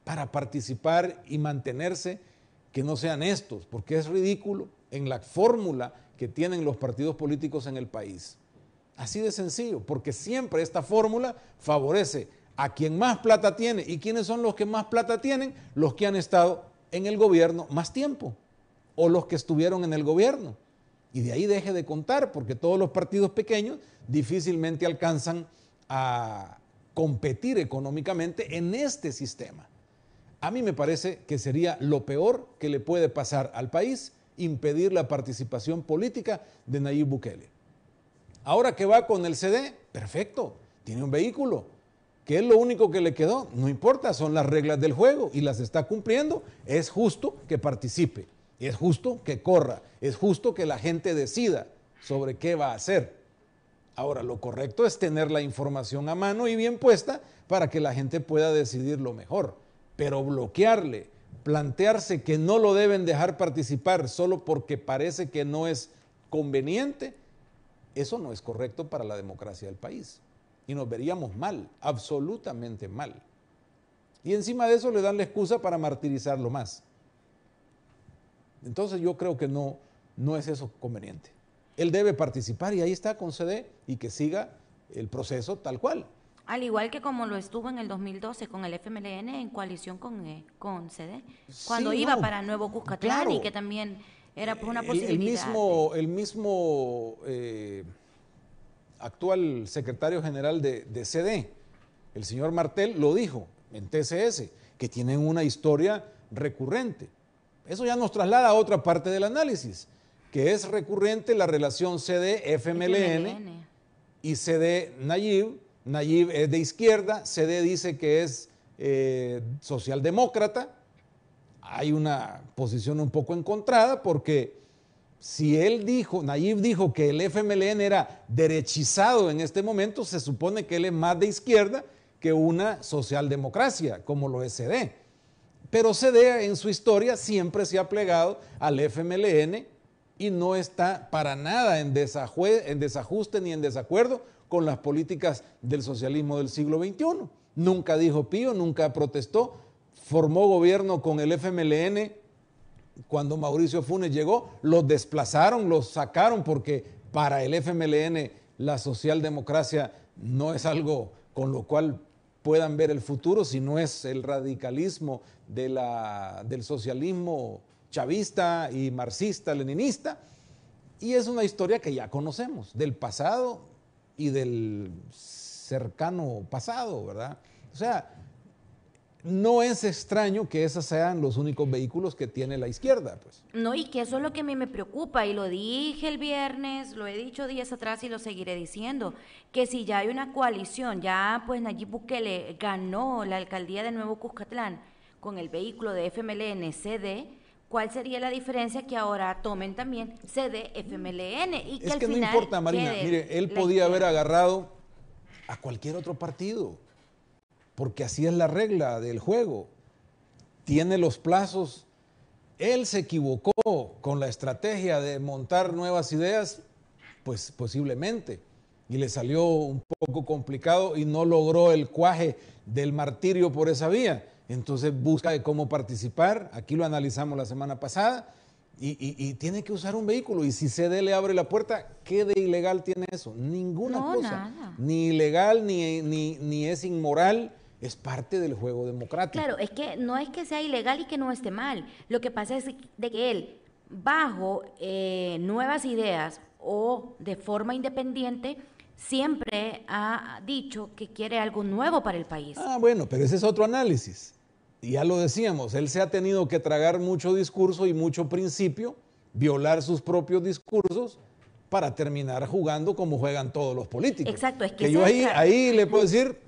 para participar y mantenerse que no sean estos, porque es ridículo en la fórmula que tienen los partidos políticos en el país. Así de sencillo, porque siempre esta fórmula favorece a quien más plata tiene. ¿Y quiénes son los que más plata tienen? Los que han estado en el gobierno más tiempo o los que estuvieron en el gobierno. Y de ahí deje de contar, porque todos los partidos pequeños difícilmente alcanzan a competir económicamente en este sistema. A mí me parece que sería lo peor que le puede pasar al país impedir la participación política de Nayib Bukele. Ahora que va con el CD, perfecto, tiene un vehículo, que es lo único que le quedó, no importa, son las reglas del juego y las está cumpliendo, es justo que participe, es justo que corra, es justo que la gente decida sobre qué va a hacer. Ahora, lo correcto es tener la información a mano y bien puesta para que la gente pueda decidir lo mejor, pero bloquearle, plantearse que no lo deben dejar participar solo porque parece que no es conveniente, eso no es correcto para la democracia del país y nos veríamos mal, absolutamente mal. Y encima de eso le dan la excusa para martirizarlo más. Entonces yo creo que no, no es eso conveniente. Él debe participar y ahí está con CD y que siga el proceso tal cual. Al igual que como lo estuvo en el 2012 con el FMLN en coalición con, eh, con CD, cuando iba para Nuevo Cuscatlán y que también era una posibilidad. El mismo, el mismo eh, actual secretario general de, CD, el señor Martel, lo dijo en TCS, que tienen una historia recurrente. Eso ya nos traslada a otra parte del análisis, que es recurrente la relación CD-FMLN y CD-Nayib. Nayib es de izquierda, CD dice que es eh, socialdemócrata. Hay una posición un poco encontrada porque si él dijo, Nayib dijo que el FMLN era derechizado en este momento, se supone que él es más de izquierda que una socialdemocracia, como lo es CD. Pero CD en su historia siempre se ha plegado al FMLN y no está para nada en, en desajuste ni en desacuerdo con las políticas del socialismo del siglo XXI. Nunca dijo pío, nunca protestó, formó gobierno con el FMLN cuando Mauricio Funes llegó, los desplazaron, los sacaron, porque para el FMLN la socialdemocracia no es algo con lo cual puedan ver el futuro, sino es el radicalismo del socialismo chavista y marxista, leninista. Y es una historia que ya conocemos, del pasado y del cercano pasado, ¿verdad? O sea, no es extraño que esos sean los únicos vehículos que tiene la izquierda, pues. No, y que eso es lo que a mí me preocupa, y lo dije el viernes, lo he dicho días atrás y lo seguiré diciendo, que si ya hay una coalición, ya pues Nayib Bukele ganó la alcaldía de Nuevo Cuscatlán con el vehículo de FMLN CD, ¿cuál sería la diferencia que ahora tomen también CD FMLN? Y que es que no importa, Marina, mire, él podía haber agarrado a cualquier otro partido porque así es la regla del juego. Tiene los plazos. Él se equivocó con la estrategia de montar nuevas ideas, pues posiblemente. Y le salió un poco complicado y no logró el cuaje del martirio por esa vía. Entonces busca de cómo participar. Aquí lo analizamos la semana pasada. Y, tiene que usar un vehículo. Y si CD le abre la puerta, ¿qué de ilegal tiene eso? Ninguna cosa. Ni ilegal, ni, ni, ni, es inmoral, es parte del juego democrático. Claro, es que no es que sea ilegal y que no esté mal. Lo que pasa es de que él, bajo eh, nuevas ideas o de forma independiente, siempre ha dicho que quiere algo nuevo para el país. Ah, bueno, pero ese es otro análisis. Ya lo decíamos, él se ha tenido que tragar mucho discurso y mucho principio, violar sus propios discursos para terminar jugando como juegan todos los políticos. Exacto, es que, yo ahí, ahí le puedo decir,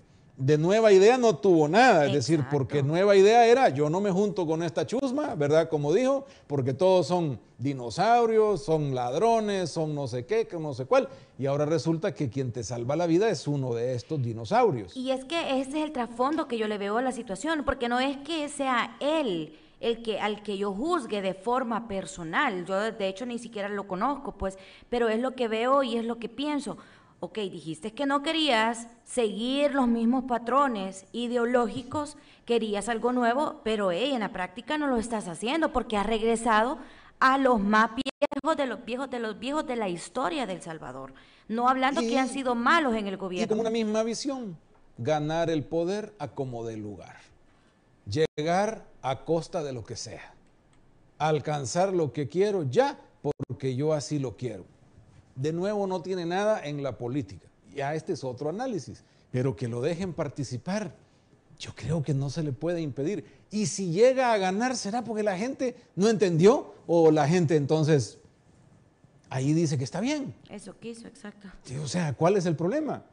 de nueva idea no tuvo nada, es decir, porque nueva idea era, yo no me junto con esta chusma, ¿verdad? Como dijo, porque todos son dinosaurios, son ladrones, son no sé qué, no sé cuál, y ahora resulta que quien te salva la vida es uno de estos dinosaurios. Y es que ese es el trasfondo que yo le veo a la situación, porque no es que sea él el que al que yo juzgue de forma personal, yo de hecho ni siquiera lo conozco, pues, pero es lo que veo y es lo que pienso ok, dijiste que no querías seguir los mismos patrones ideológicos, querías algo nuevo, pero en la práctica no lo estás haciendo porque has regresado a los más viejos de los viejos de los viejos de la historia del Salvador, no hablando que han sido malos en el gobierno. Y con una misma visión, ganar el poder a como de lugar, llegar a costa de lo que sea, alcanzar lo que quiero ya porque yo así lo quiero de nuevo no tiene nada en la política. Ya este es otro análisis, pero que lo dejen participar, yo creo que no se le puede impedir. Y si llega a ganar, será porque la gente no entendió o la gente entonces ahí dice que está bien. Eso quiso, exacto. o sea, ¿cuál es el problema?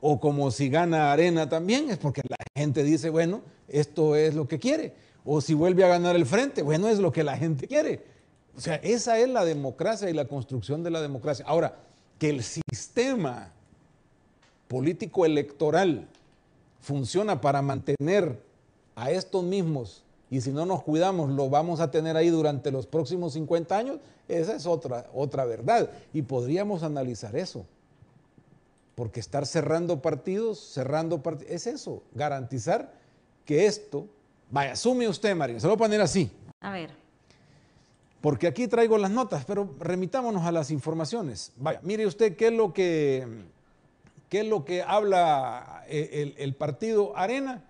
O como si gana arena también, es porque la gente dice, bueno, esto es lo que quiere. O si vuelve a ganar el frente, bueno, es lo que la gente quiere. O sea, esa es la democracia y la construcción de la democracia. Ahora, que el sistema político electoral funciona para mantener a estos mismos y si no nos cuidamos lo vamos a tener ahí durante los próximos 50 años, esa es otra, otra verdad y podríamos analizar eso. Porque estar cerrando partidos, cerrando partidos, es eso, garantizar que esto, vaya, asume usted, María, se lo a poner así. A ver porque aquí traigo las notas, pero remitámonos a las informaciones. Vaya, mire usted qué es lo que, qué es lo que habla eh, el, el partido Arena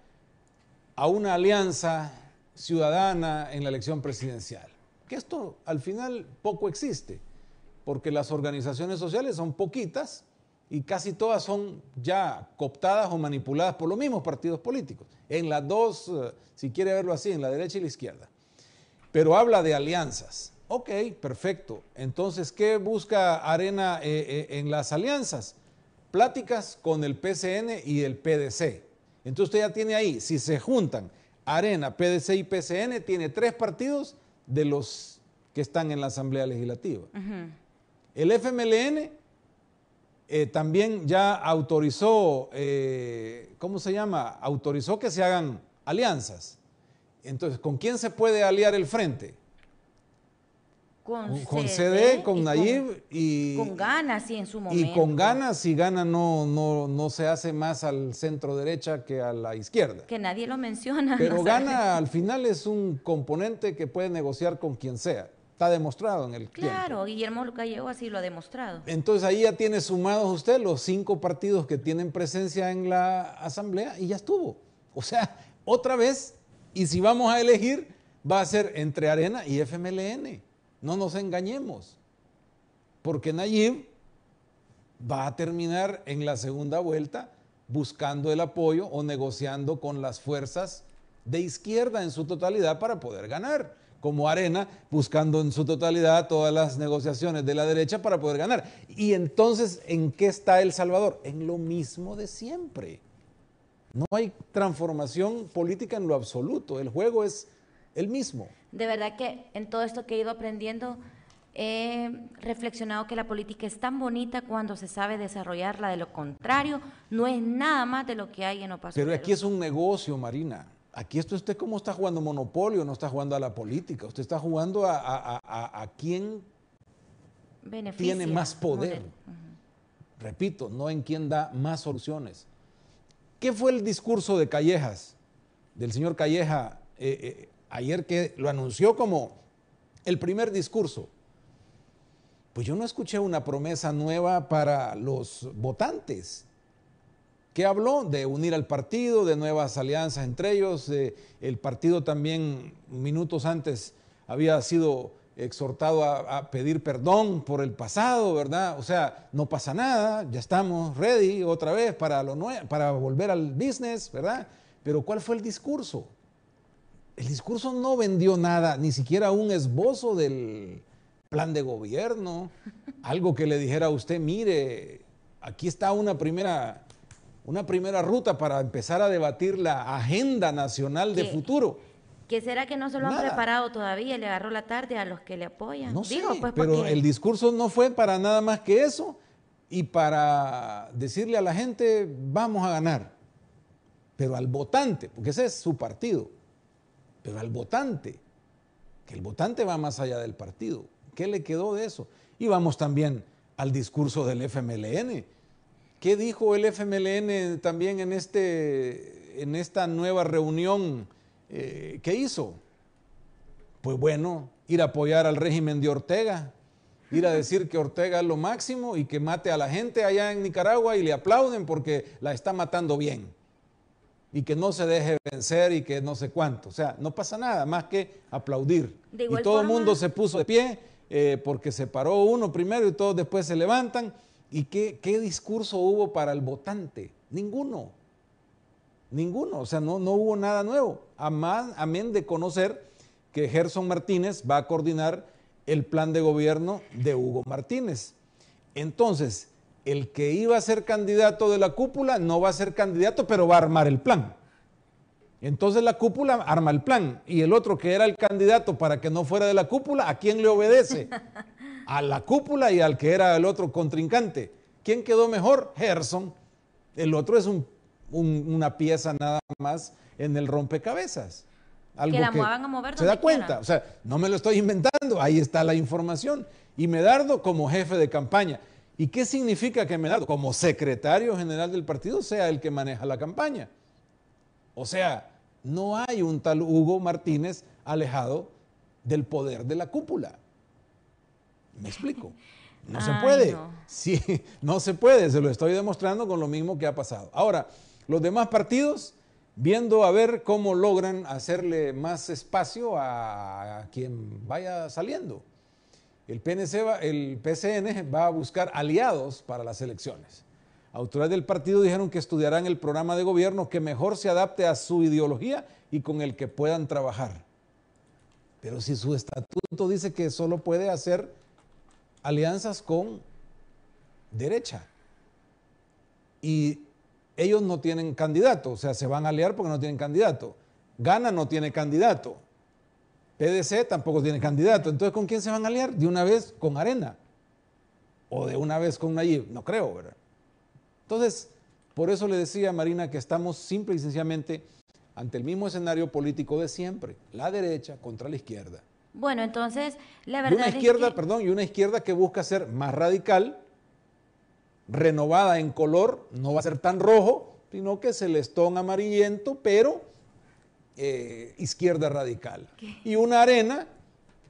a una alianza ciudadana en la elección presidencial. Que esto al final poco existe, porque las organizaciones sociales son poquitas y casi todas son ya cooptadas o manipuladas por los mismos partidos políticos, en las dos, eh, si quiere verlo así, en la derecha y la izquierda pero habla de alianzas. Ok, perfecto. Entonces, ¿qué busca Arena eh, eh, en las alianzas? Pláticas con el PCN y el PDC. Entonces usted ya tiene ahí, si se juntan Arena, PDC y PCN, tiene tres partidos de los que están en la Asamblea Legislativa. El FMLN eh, también ya autorizó, ¿cómo se llama? Autorizó que se hagan alianzas. Entonces, ¿con quién se puede aliar el frente? Con, CD, con Nayib y... Con ganas, sí, en su momento. Y con ganas, si gana no, no, se hace más al centro derecha que a la izquierda. Que nadie lo menciona. Pero gana al final es un componente que puede negociar con quien sea. Está demostrado en el Claro, Guillermo Gallego así lo ha demostrado. Entonces ahí ya tiene sumados usted los cinco partidos que tienen presencia en la asamblea y ya estuvo. O sea, otra vez y si vamos a elegir, va a ser entre Arena y FMLN. No nos engañemos. Porque Nayib va a terminar en la segunda vuelta buscando el apoyo o negociando con las fuerzas de izquierda en su totalidad para poder ganar, como Arena buscando en su totalidad todas las negociaciones de la derecha para poder ganar. Y entonces, ¿en qué está El Salvador? En lo mismo de siempre. No hay transformación política en lo absoluto, el juego es el mismo. De verdad que en todo esto que he ido aprendiendo, he reflexionado que la política es tan bonita cuando se sabe desarrollarla, de lo contrario, no es nada más de lo que hay en Opaso. Pero aquí es un negocio, Marina. Aquí esto usted como está jugando monopolio, no está jugando a la política, usted está jugando a, quién tiene más poder. Repito, no en quién da más soluciones. ¿Qué fue el discurso de Callejas, del señor Calleja, eh, eh, ayer que lo anunció como el primer discurso? Pues yo no escuché una promesa nueva para los votantes. ¿Qué habló? De unir al partido, de nuevas alianzas entre ellos. el partido también minutos antes había sido exhortado a, pedir perdón por el pasado, ¿verdad? O sea, no pasa nada, ya estamos ready otra vez para, para volver al business, ¿verdad? Pero ¿cuál fue el discurso? El discurso no vendió nada, ni siquiera un esbozo del plan de gobierno, algo que le dijera a usted, mire, aquí está una primera, una primera ruta para empezar a debatir la agenda nacional de futuro ¿Qué será que no se lo han preparado todavía? Le agarró la tarde a los que le apoyan. No pues, pero el discurso no fue para nada más que eso y para decirle a la gente, vamos a ganar. Pero al votante, porque ese es su partido, pero al votante, que el votante va más allá del partido. ¿Qué le quedó de eso? Y vamos también al discurso del FMLN. ¿Qué dijo el FMLN también en, este, en esta nueva reunión? Eh, ¿qué hizo? Pues bueno, ir a apoyar al régimen de Ortega, ir a decir que Ortega es lo máximo y que mate a la gente allá en Nicaragua y le aplauden porque la está matando bien y que no se deje vencer y que no sé cuánto. O sea, no pasa nada más que aplaudir. y todo el mundo se puso de pie eh, porque se paró uno primero y todos después se levantan. ¿Y qué discurso hubo para el votante? Ninguno. Ninguno, o sea, no, no hubo nada nuevo. Amén de conocer que Gerson Martínez va a coordinar el plan de gobierno de Hugo Martínez. Entonces, el que iba a ser candidato de la cúpula no va a ser candidato, pero va a armar el plan. Entonces la cúpula arma el plan y el otro que era el candidato para que no fuera de la cúpula, ¿a quién le obedece? A la cúpula y al que era el otro contrincante. ¿Quién quedó mejor? Gerson. El otro es un una pieza nada más en el rompecabezas. que la a mover. Se da cuenta, o sea, no me lo estoy inventando, ahí está la información. Y Medardo como jefe de campaña. ¿Y qué significa que Medardo como secretario general del partido sea el que maneja la campaña? O sea, no hay un tal Hugo Martínez alejado del poder de la cúpula. ¿Me explico? No se puede. Sí, no se puede, se lo estoy demostrando con lo mismo que ha pasado. Ahora, los demás partidos viendo a ver cómo logran hacerle más espacio a, quien vaya saliendo. El, PNC va, el PCN va a buscar aliados para las elecciones. Autoridades del partido dijeron que estudiarán el programa de gobierno que mejor se adapte a su ideología y con el que puedan trabajar. Pero si su estatuto dice que solo puede hacer alianzas con derecha y ellos no tienen candidato, o sea, se van a aliar porque no tienen candidato. Gana no tiene candidato. PDC tampoco tiene candidato. Entonces, ¿con quién se van a aliar? De una vez con Arena. O de una vez con Nayib. No creo, ¿verdad? Entonces, por eso le decía a Marina que estamos simple y sencillamente ante el mismo escenario político de siempre. La derecha contra la izquierda. Bueno, entonces, la verdad. que. una izquierda, perdón, y una izquierda que busca ser más radical renovada en color, no va a ser tan rojo, sino que celestón amarillento, pero eh, izquierda radical. Y una arena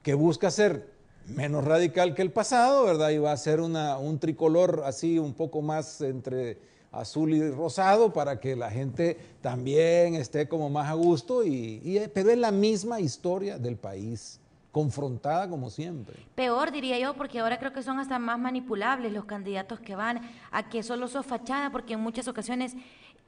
que busca ser menos radical que el pasado, ¿verdad? Y va a ser un tricolor así un poco más entre azul y rosado para que la gente también esté como más a gusto, y eh, pero es la misma historia del país confrontada como siempre. Peor diría yo, porque ahora creo que son hasta más manipulables los candidatos que van a que solo son fachada, porque en muchas ocasiones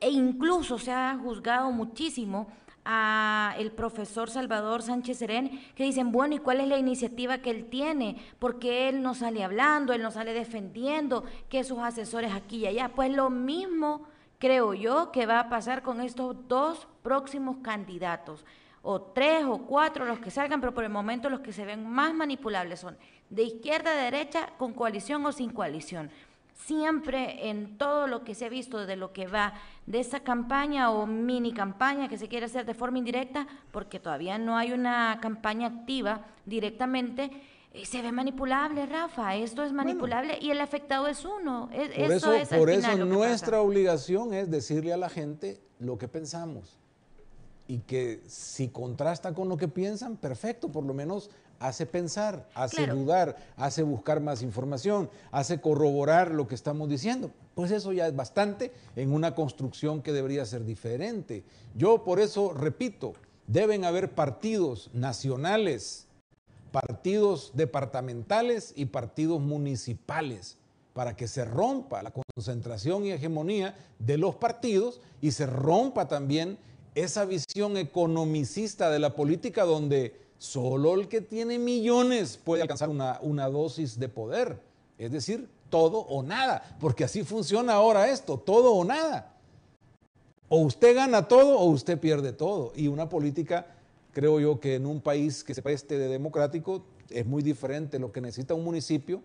e incluso se ha juzgado muchísimo a el profesor Salvador Sánchez Serén, que dicen, bueno, ¿y cuál es la iniciativa que él tiene? Porque él no sale hablando, él no sale defendiendo que sus asesores aquí y allá. Pues lo mismo creo yo que va a pasar con estos dos próximos candidatos o tres o cuatro los que salgan, pero por el momento los que se ven más manipulables son de izquierda a derecha, con coalición o sin coalición. Siempre en todo lo que se ha visto de lo que va de esa campaña o mini campaña que se quiere hacer de forma indirecta, porque todavía no hay una campaña activa directamente, eh, se ve manipulable, Rafa. Esto es manipulable y el afectado es uno. E-, eso, es por eso nuestra obligación es decirle a la gente lo que pensamos y que si contrasta con lo que piensan, perfecto, por lo menos hace pensar, hace dudar, hace buscar más información, hace corroborar lo que estamos diciendo. Pues eso ya es bastante en una construcción que debería ser diferente. Yo por eso repito, deben haber partidos nacionales, partidos departamentales y partidos municipales para que se rompa la concentración y hegemonía de los partidos y se rompa también esa visión economicista de la política donde solo el que tiene millones puede alcanzar una, dosis de poder. Es decir, todo o nada, porque así funciona ahora esto, todo o nada. O usted gana todo o usted pierde todo. Y una política, creo yo, que en un país que se preste de democrático es muy diferente lo que necesita un municipio,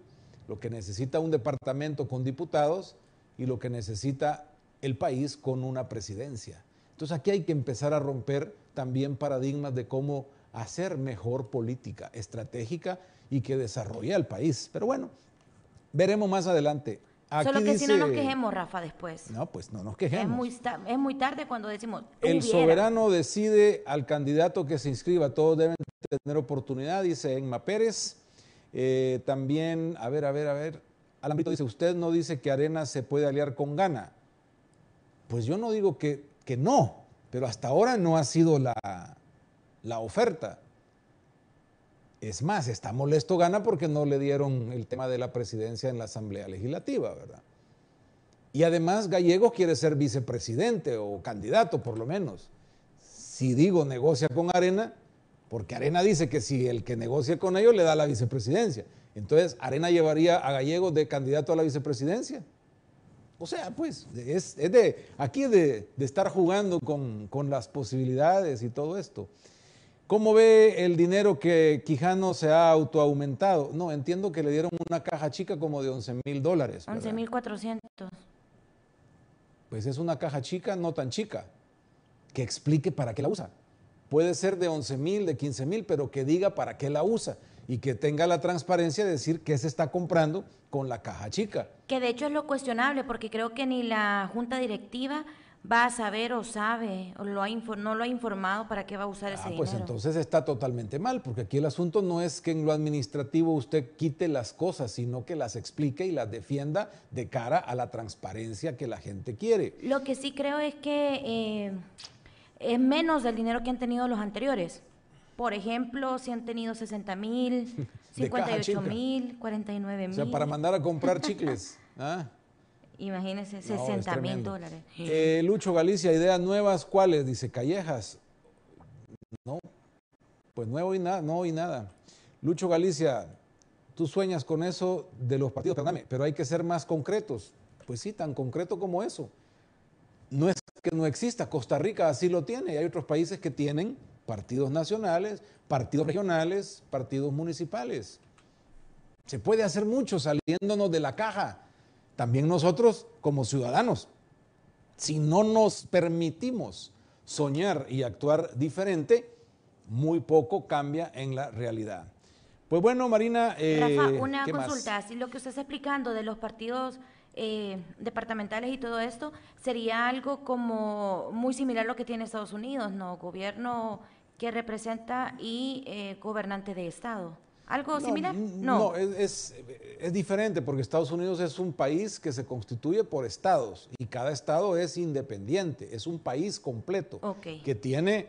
lo que necesita un departamento con diputados y lo que necesita el país con una presidencia. Entonces aquí hay que empezar a romper también paradigmas de cómo hacer mejor política estratégica y que desarrolle al país. Pero bueno, veremos más adelante. Aquí Solo que si no nos quejemos, Rafa, después. No, pues no nos quejemos. Es muy, tarde cuando decimos. El soberano decide al candidato que se inscriba. Todos deben tener oportunidad, dice Enma Pérez. Eh, también, a ver, a ver, a ver. Alambrito dice: Usted no dice que Arena se puede aliar con Gana. Pues yo no digo que que no, pero hasta ahora no ha sido la, oferta. Es más, está molesto Gana porque no le dieron el tema de la presidencia en la Asamblea Legislativa, ¿verdad? Y además Gallego quiere ser vicepresidente o candidato, por lo menos. Si digo negocia con Arena, porque Arena dice que si el que negocia con ellos le da la vicepresidencia. Entonces, ¿Arena llevaría a Gallego de candidato a la vicepresidencia? O sea, pues, es, de aquí de, estar jugando con, con, las posibilidades y todo esto. ¿Cómo ve el dinero que Quijano se ha autoaumentado? No, entiendo que le dieron una caja chica como de 11 mil dólares. 11 mil 400. Pues es una caja chica, no tan chica. Que explique para qué la usa. Puede ser de 11 mil, de 15 mil, pero que diga para qué la usa y que tenga la transparencia de decir qué se está comprando con la caja chica. Que de hecho es lo cuestionable, porque creo que ni la junta directiva va a saber o sabe, o lo no lo ha informado para qué va a usar ah, ese pues entonces está totalmente mal, porque aquí el asunto no es que en lo administrativo usted quite las cosas, sino que las explique y las defienda de cara a la transparencia que la gente quiere. Lo que sí creo es que eh, es menos del dinero que han tenido los anteriores. Por ejemplo, si han tenido 60 mil, 58 mil, 49 mil. O sea, para mandar a comprar chicles. ¿ah? Imagínense, 60 mil dólares. Eh, Lucho Galicia, ideas nuevas, ¿cuáles? Dice Callejas. No, pues no y nada, no hay nada. Lucho Galicia, tú sueñas con eso de los partidos, perdóname, pero hay que ser más concretos. Pues sí, tan concreto como eso. No es que no exista, Costa Rica así lo tiene, y hay otros países que tienen partidos nacionales, partidos regionales, partidos municipales. Se puede hacer mucho saliéndonos de la caja, también nosotros como ciudadanos. Si no nos permitimos soñar y actuar diferente, muy poco cambia en la realidad. Pues bueno, Marina. Eh, Rafa, una consulta. Si lo que usted está explicando de los partidos eh, departamentales y todo esto sería algo como muy similar a lo que tiene Estados Unidos, ¿no? Gobierno que representa y eh, gobernante de Estado. ¿Algo similar? No, no es, diferente porque Estados Unidos es un país que se constituye por estados y cada estado es independiente, es un país completo que tiene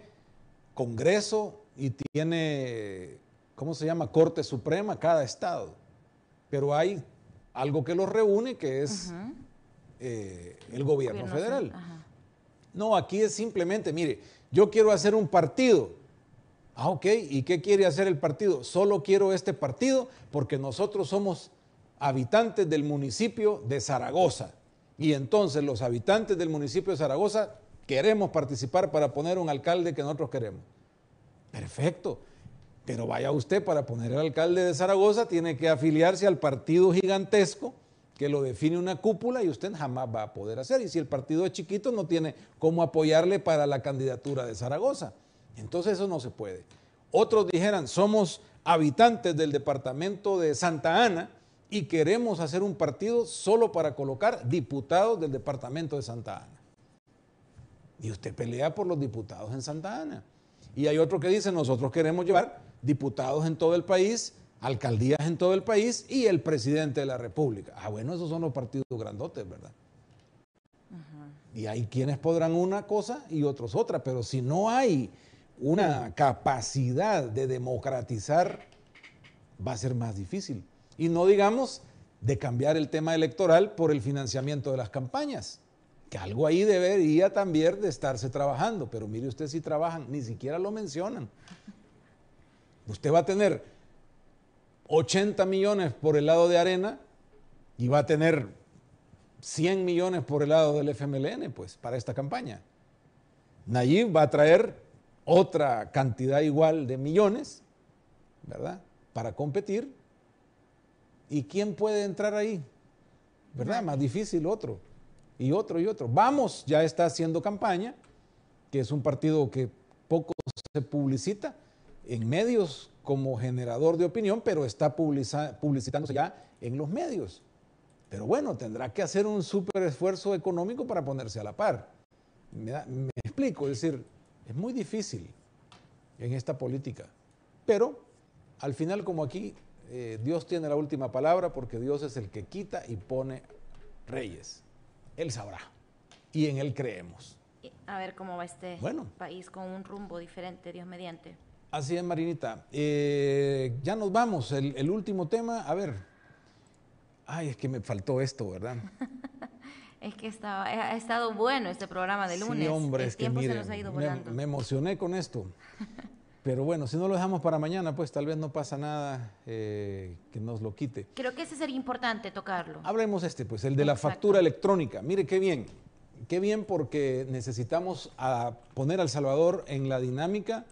Congreso y tiene, ¿cómo se llama? Corte Suprema, cada estado. Pero hay algo que los reúne que es eh, el gobierno, federal. No, aquí es simplemente, mire, yo quiero hacer un partido Ah, ok, ¿y qué quiere hacer el partido? Solo quiero este partido porque nosotros somos habitantes del municipio de Zaragoza. Y entonces los habitantes del municipio de Zaragoza queremos participar para poner un alcalde que nosotros queremos. Perfecto. Pero vaya usted, para poner el alcalde de Zaragoza tiene que afiliarse al partido gigantesco que lo define una cúpula y usted jamás va a poder hacer. Y si el partido es chiquito, no tiene cómo apoyarle para la candidatura de Zaragoza. Entonces eso no se puede. Otros dijeran, somos habitantes del departamento de Santa Ana y queremos hacer un partido solo para colocar diputados del departamento de Santa Ana. Y usted pelea por los diputados en Santa Ana. Y hay otro que dice, nosotros queremos llevar diputados en todo el país, alcaldías en todo el país y el presidente de la República. Ah, bueno, esos son los partidos grandotes, ¿verdad? Y hay quienes podrán una cosa y otros otra, pero si no hay una capacidad de democratizar va a ser más difícil. Y no digamos de cambiar el tema electoral por el financiamiento de las campañas, que algo ahí debería también de estarse trabajando, pero mire usted si trabajan, ni siquiera lo mencionan. Usted va a tener 80 millones por el lado de arena y va a tener 100 millones por el lado del FMLN, pues, para esta campaña. Nayib va a traer otra cantidad igual de millones, ¿verdad? Para competir. ¿Y quién puede entrar ahí? ¿Verdad? Más difícil otro. Y otro y otro. Vamos, ya está haciendo campaña, que es un partido que poco se publicita en medios como generador de opinión, pero está publicitándose ya en los medios. Pero bueno, tendrá que hacer un súper esfuerzo económico para ponerse a la par. Me, me explico, es decir, es muy difícil en esta política. Pero al final, como aquí, eh, Dios tiene la última palabra porque Dios es el que quita y pone reyes. Él sabrá. Y en Él creemos. A ver cómo va este país con un rumbo diferente, Dios mediante. Así es, Marinita. Eh, ya nos vamos. El, el último tema, a ver. Ay, es que me faltó esto, ¿verdad? Es que ha estado bueno este programa de lunes. Me, emocioné con esto. Pero bueno, si no lo dejamos para mañana, pues tal vez no pasa nada eh, que nos lo quite. Creo que ese sería importante tocarlo. Hablemos este, pues, el de la factura electrónica. Mire qué bien, qué bien porque necesitamos a poner al Salvador en la dinámica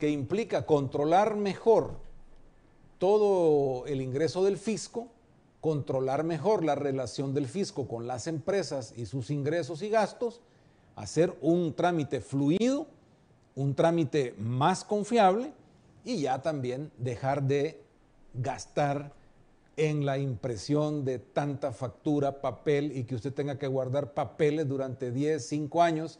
que implica controlar mejor todo el ingreso del fisco controlar mejor la relación del fisco con las empresas y sus ingresos y gastos, hacer un trámite fluido, un trámite más confiable y ya también dejar de gastar en la impresión de tanta factura, papel y que usted tenga que guardar papeles durante 10, 5 años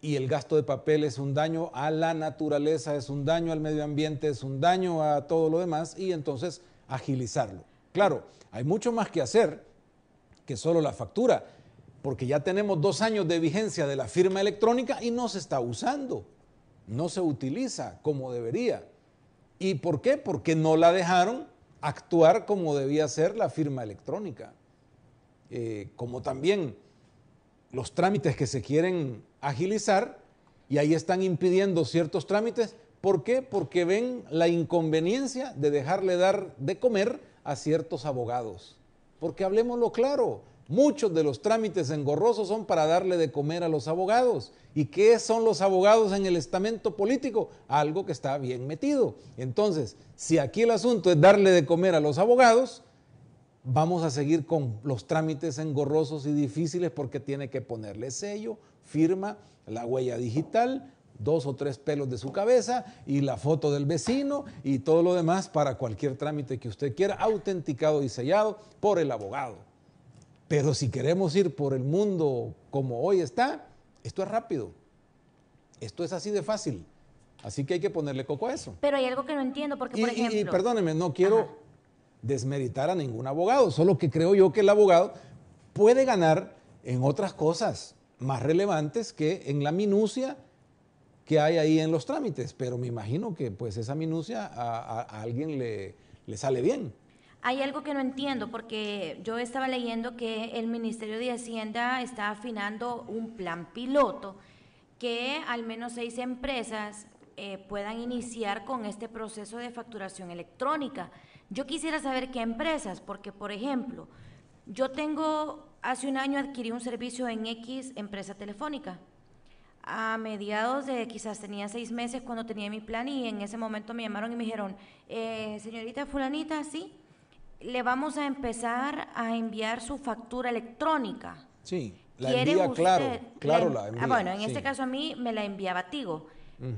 y el gasto de papel es un daño a la naturaleza, es un daño al medio ambiente, es un daño a todo lo demás y entonces agilizarlo. Claro, hay mucho más que hacer que solo la factura, porque ya tenemos dos años de vigencia de la firma electrónica y no se está usando, no se utiliza como debería. ¿Y por qué? Porque no la dejaron actuar como debía ser la firma electrónica. Eh, como también los trámites que se quieren agilizar y ahí están impidiendo ciertos trámites. ¿Por qué? Porque ven la inconveniencia de dejarle dar de comer a ciertos abogados. Porque hablemoslo claro, muchos de los trámites engorrosos son para darle de comer a los abogados. ¿Y qué son los abogados en el estamento político? Algo que está bien metido. Entonces, si aquí el asunto es darle de comer a los abogados, vamos a seguir con los trámites engorrosos y difíciles porque tiene que ponerle sello, firma, la huella digital, dos o tres pelos de su cabeza y la foto del vecino y todo lo demás para cualquier trámite que usted quiera, autenticado y sellado por el abogado. Pero si queremos ir por el mundo como hoy está, esto es rápido. Esto es así de fácil. Así que hay que ponerle coco a eso. Pero hay algo que no entiendo, porque por ejemplo... perdóneme, no quiero desmeritar a ningún abogado, solo que creo yo que el abogado puede ganar en otras cosas más relevantes que en la minucia que hay ahí en los trámites, pero me imagino que pues esa minucia a, alguien le, le sale bien. Hay algo que no entiendo, porque yo estaba leyendo que el Ministerio de Hacienda está afinando un plan piloto que al menos seis empresas eh, puedan iniciar con este proceso de facturación electrónica. Yo quisiera saber qué empresas, porque por ejemplo, yo tengo, hace un año adquirí un servicio en X empresa telefónica a mediados de quizás tenía seis meses cuando tenía mi plan y en ese momento me llamaron y me dijeron, eh, señorita fulanita, sí, le vamos a empezar a enviar su factura electrónica. Sí, la envía, usted, claro, claro la, Ah, bueno, en este caso a mí me la enviaba Tigo,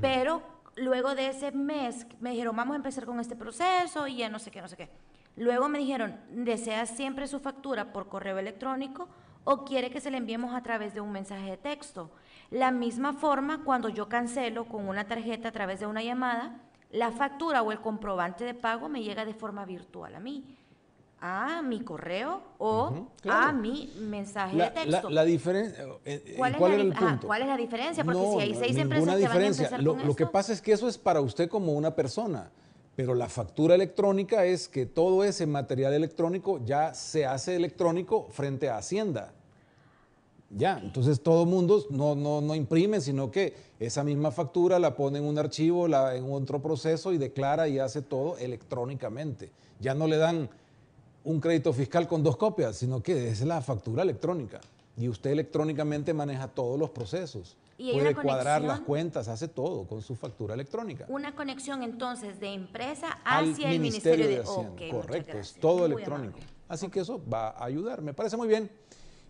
pero luego de ese mes me dijeron, vamos a empezar con este proceso y ya no sé qué, no sé qué. Luego me dijeron, ¿desea siempre su factura por correo electrónico o quiere que se la enviemos a través de un mensaje de texto? La misma forma, cuando yo cancelo con una tarjeta a través de una llamada, la factura o el comprobante de pago me llega de forma virtual a mí, a mi correo o a mi mensaje de texto. ¿Cuál, es la, diferencia? Porque si hay seis empresas que van a empezar lo, lo que pasa es que eso es para usted como una persona. Pero la factura electrónica es que todo ese material electrónico ya se hace electrónico frente a Hacienda. Ya, entonces todo mundo no, imprime, sino que esa misma factura la pone en un archivo, la, en otro proceso y declara y hace todo electrónicamente. Ya no le dan un crédito fiscal con dos copias, sino que es la factura electrónica. Y usted electrónicamente maneja todos los procesos. ¿Y Puede cuadrar las cuentas, hace todo con su factura electrónica. Una conexión entonces de empresa hacia el Ministerio, de, Hacienda. Correcto, es todo electrónico. Así que eso va a ayudar. Me parece muy bien.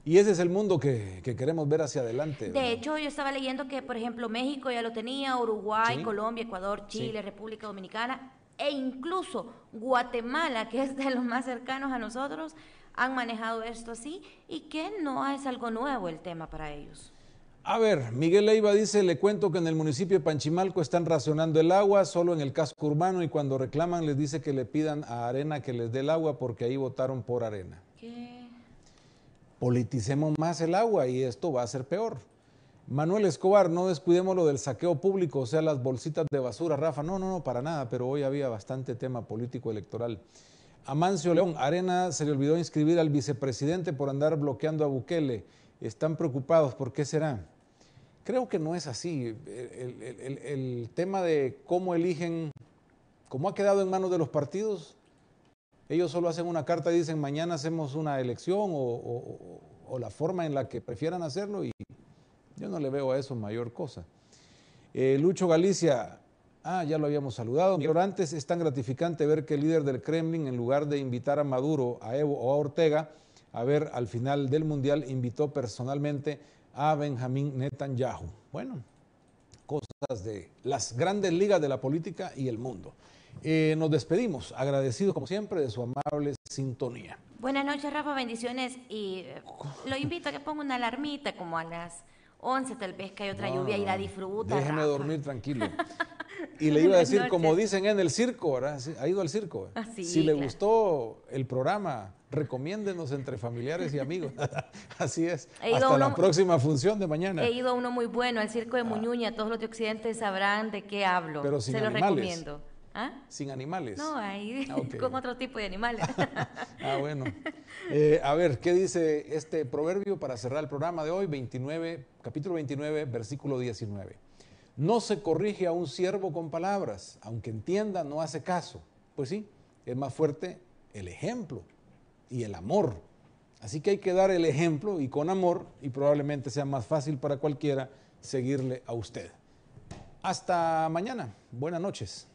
Y ese es el mundo que, queremos ver hacia adelante. De hecho, yo estaba leyendo que, por ejemplo, México ya lo tenía, Uruguay, Colombia, Ecuador, Chile, República Dominicana e incluso Guatemala, que es de los más cercanos a nosotros, han manejado esto así y que no es algo nuevo el tema para ellos. A ver, Miguel Leiva dice, le cuento que en el municipio de Panchimalco están racionando el agua solo en el casco urbano y cuando reclaman les dice que le pidan a Arena que les dé el agua porque ahí votaron por Arena. ¿Qué? politicemos más el agua y esto va a ser peor. Manuel Escobar, no descuidemos lo del saqueo público, o sea, las bolsitas de basura, Rafa. No, no, no, para nada, pero hoy había bastante tema político electoral. Amancio León, Arena se le olvidó inscribir al vicepresidente por andar bloqueando a Bukele. Están preocupados, ¿por qué será? Creo que no es así. El, el tema de cómo eligen, cómo ha quedado en manos de los partidos, ellos solo hacen una carta y dicen mañana hacemos una elección o, la forma en la que prefieran hacerlo y yo no le veo a eso mayor cosa. Eh, Lucho Galicia, ah, ya lo habíamos saludado. Pero antes es tan gratificante ver que el líder del Kremlin, en lugar de invitar a Maduro, a Evo o a Ortega, a ver al final del Mundial, invitó personalmente a Benjamín Netanyahu. Bueno, cosas de las grandes ligas de la política y el mundo. Eh, nos despedimos, agradecidos como siempre de su amable sintonía. Buenas noches, Rafa, bendiciones. Y eh, lo invito a que ponga una alarmita como a las 11 tal vez que hay otra lluvia y la ah, disfruta. Déjeme dormir tranquilo. Y le iba a decir, como dicen en el circo, ¿verdad? ha ido al circo. ¿eh? Ah, si le gustó el programa, recomiéndenos entre familiares y amigos. Así es. Hasta la próxima función de mañana. He ido a uno muy bueno, al circo de ah. Muñuña. Todos los de Occidente sabrán de qué hablo. Pero sin Se los recomiendo. ¿Ah? ¿Sin animales? No, ahí ah, con otro tipo de animales. ah, bueno. Eh, a ver, ¿qué dice este proverbio para cerrar el programa de hoy? 29, capítulo 29, versículo 19. No se corrige a un siervo con palabras, aunque entienda, no hace caso. Pues sí, es más fuerte el ejemplo y el amor. Así que hay que dar el ejemplo y con amor, y probablemente sea más fácil para cualquiera seguirle a usted. Hasta mañana. Buenas noches.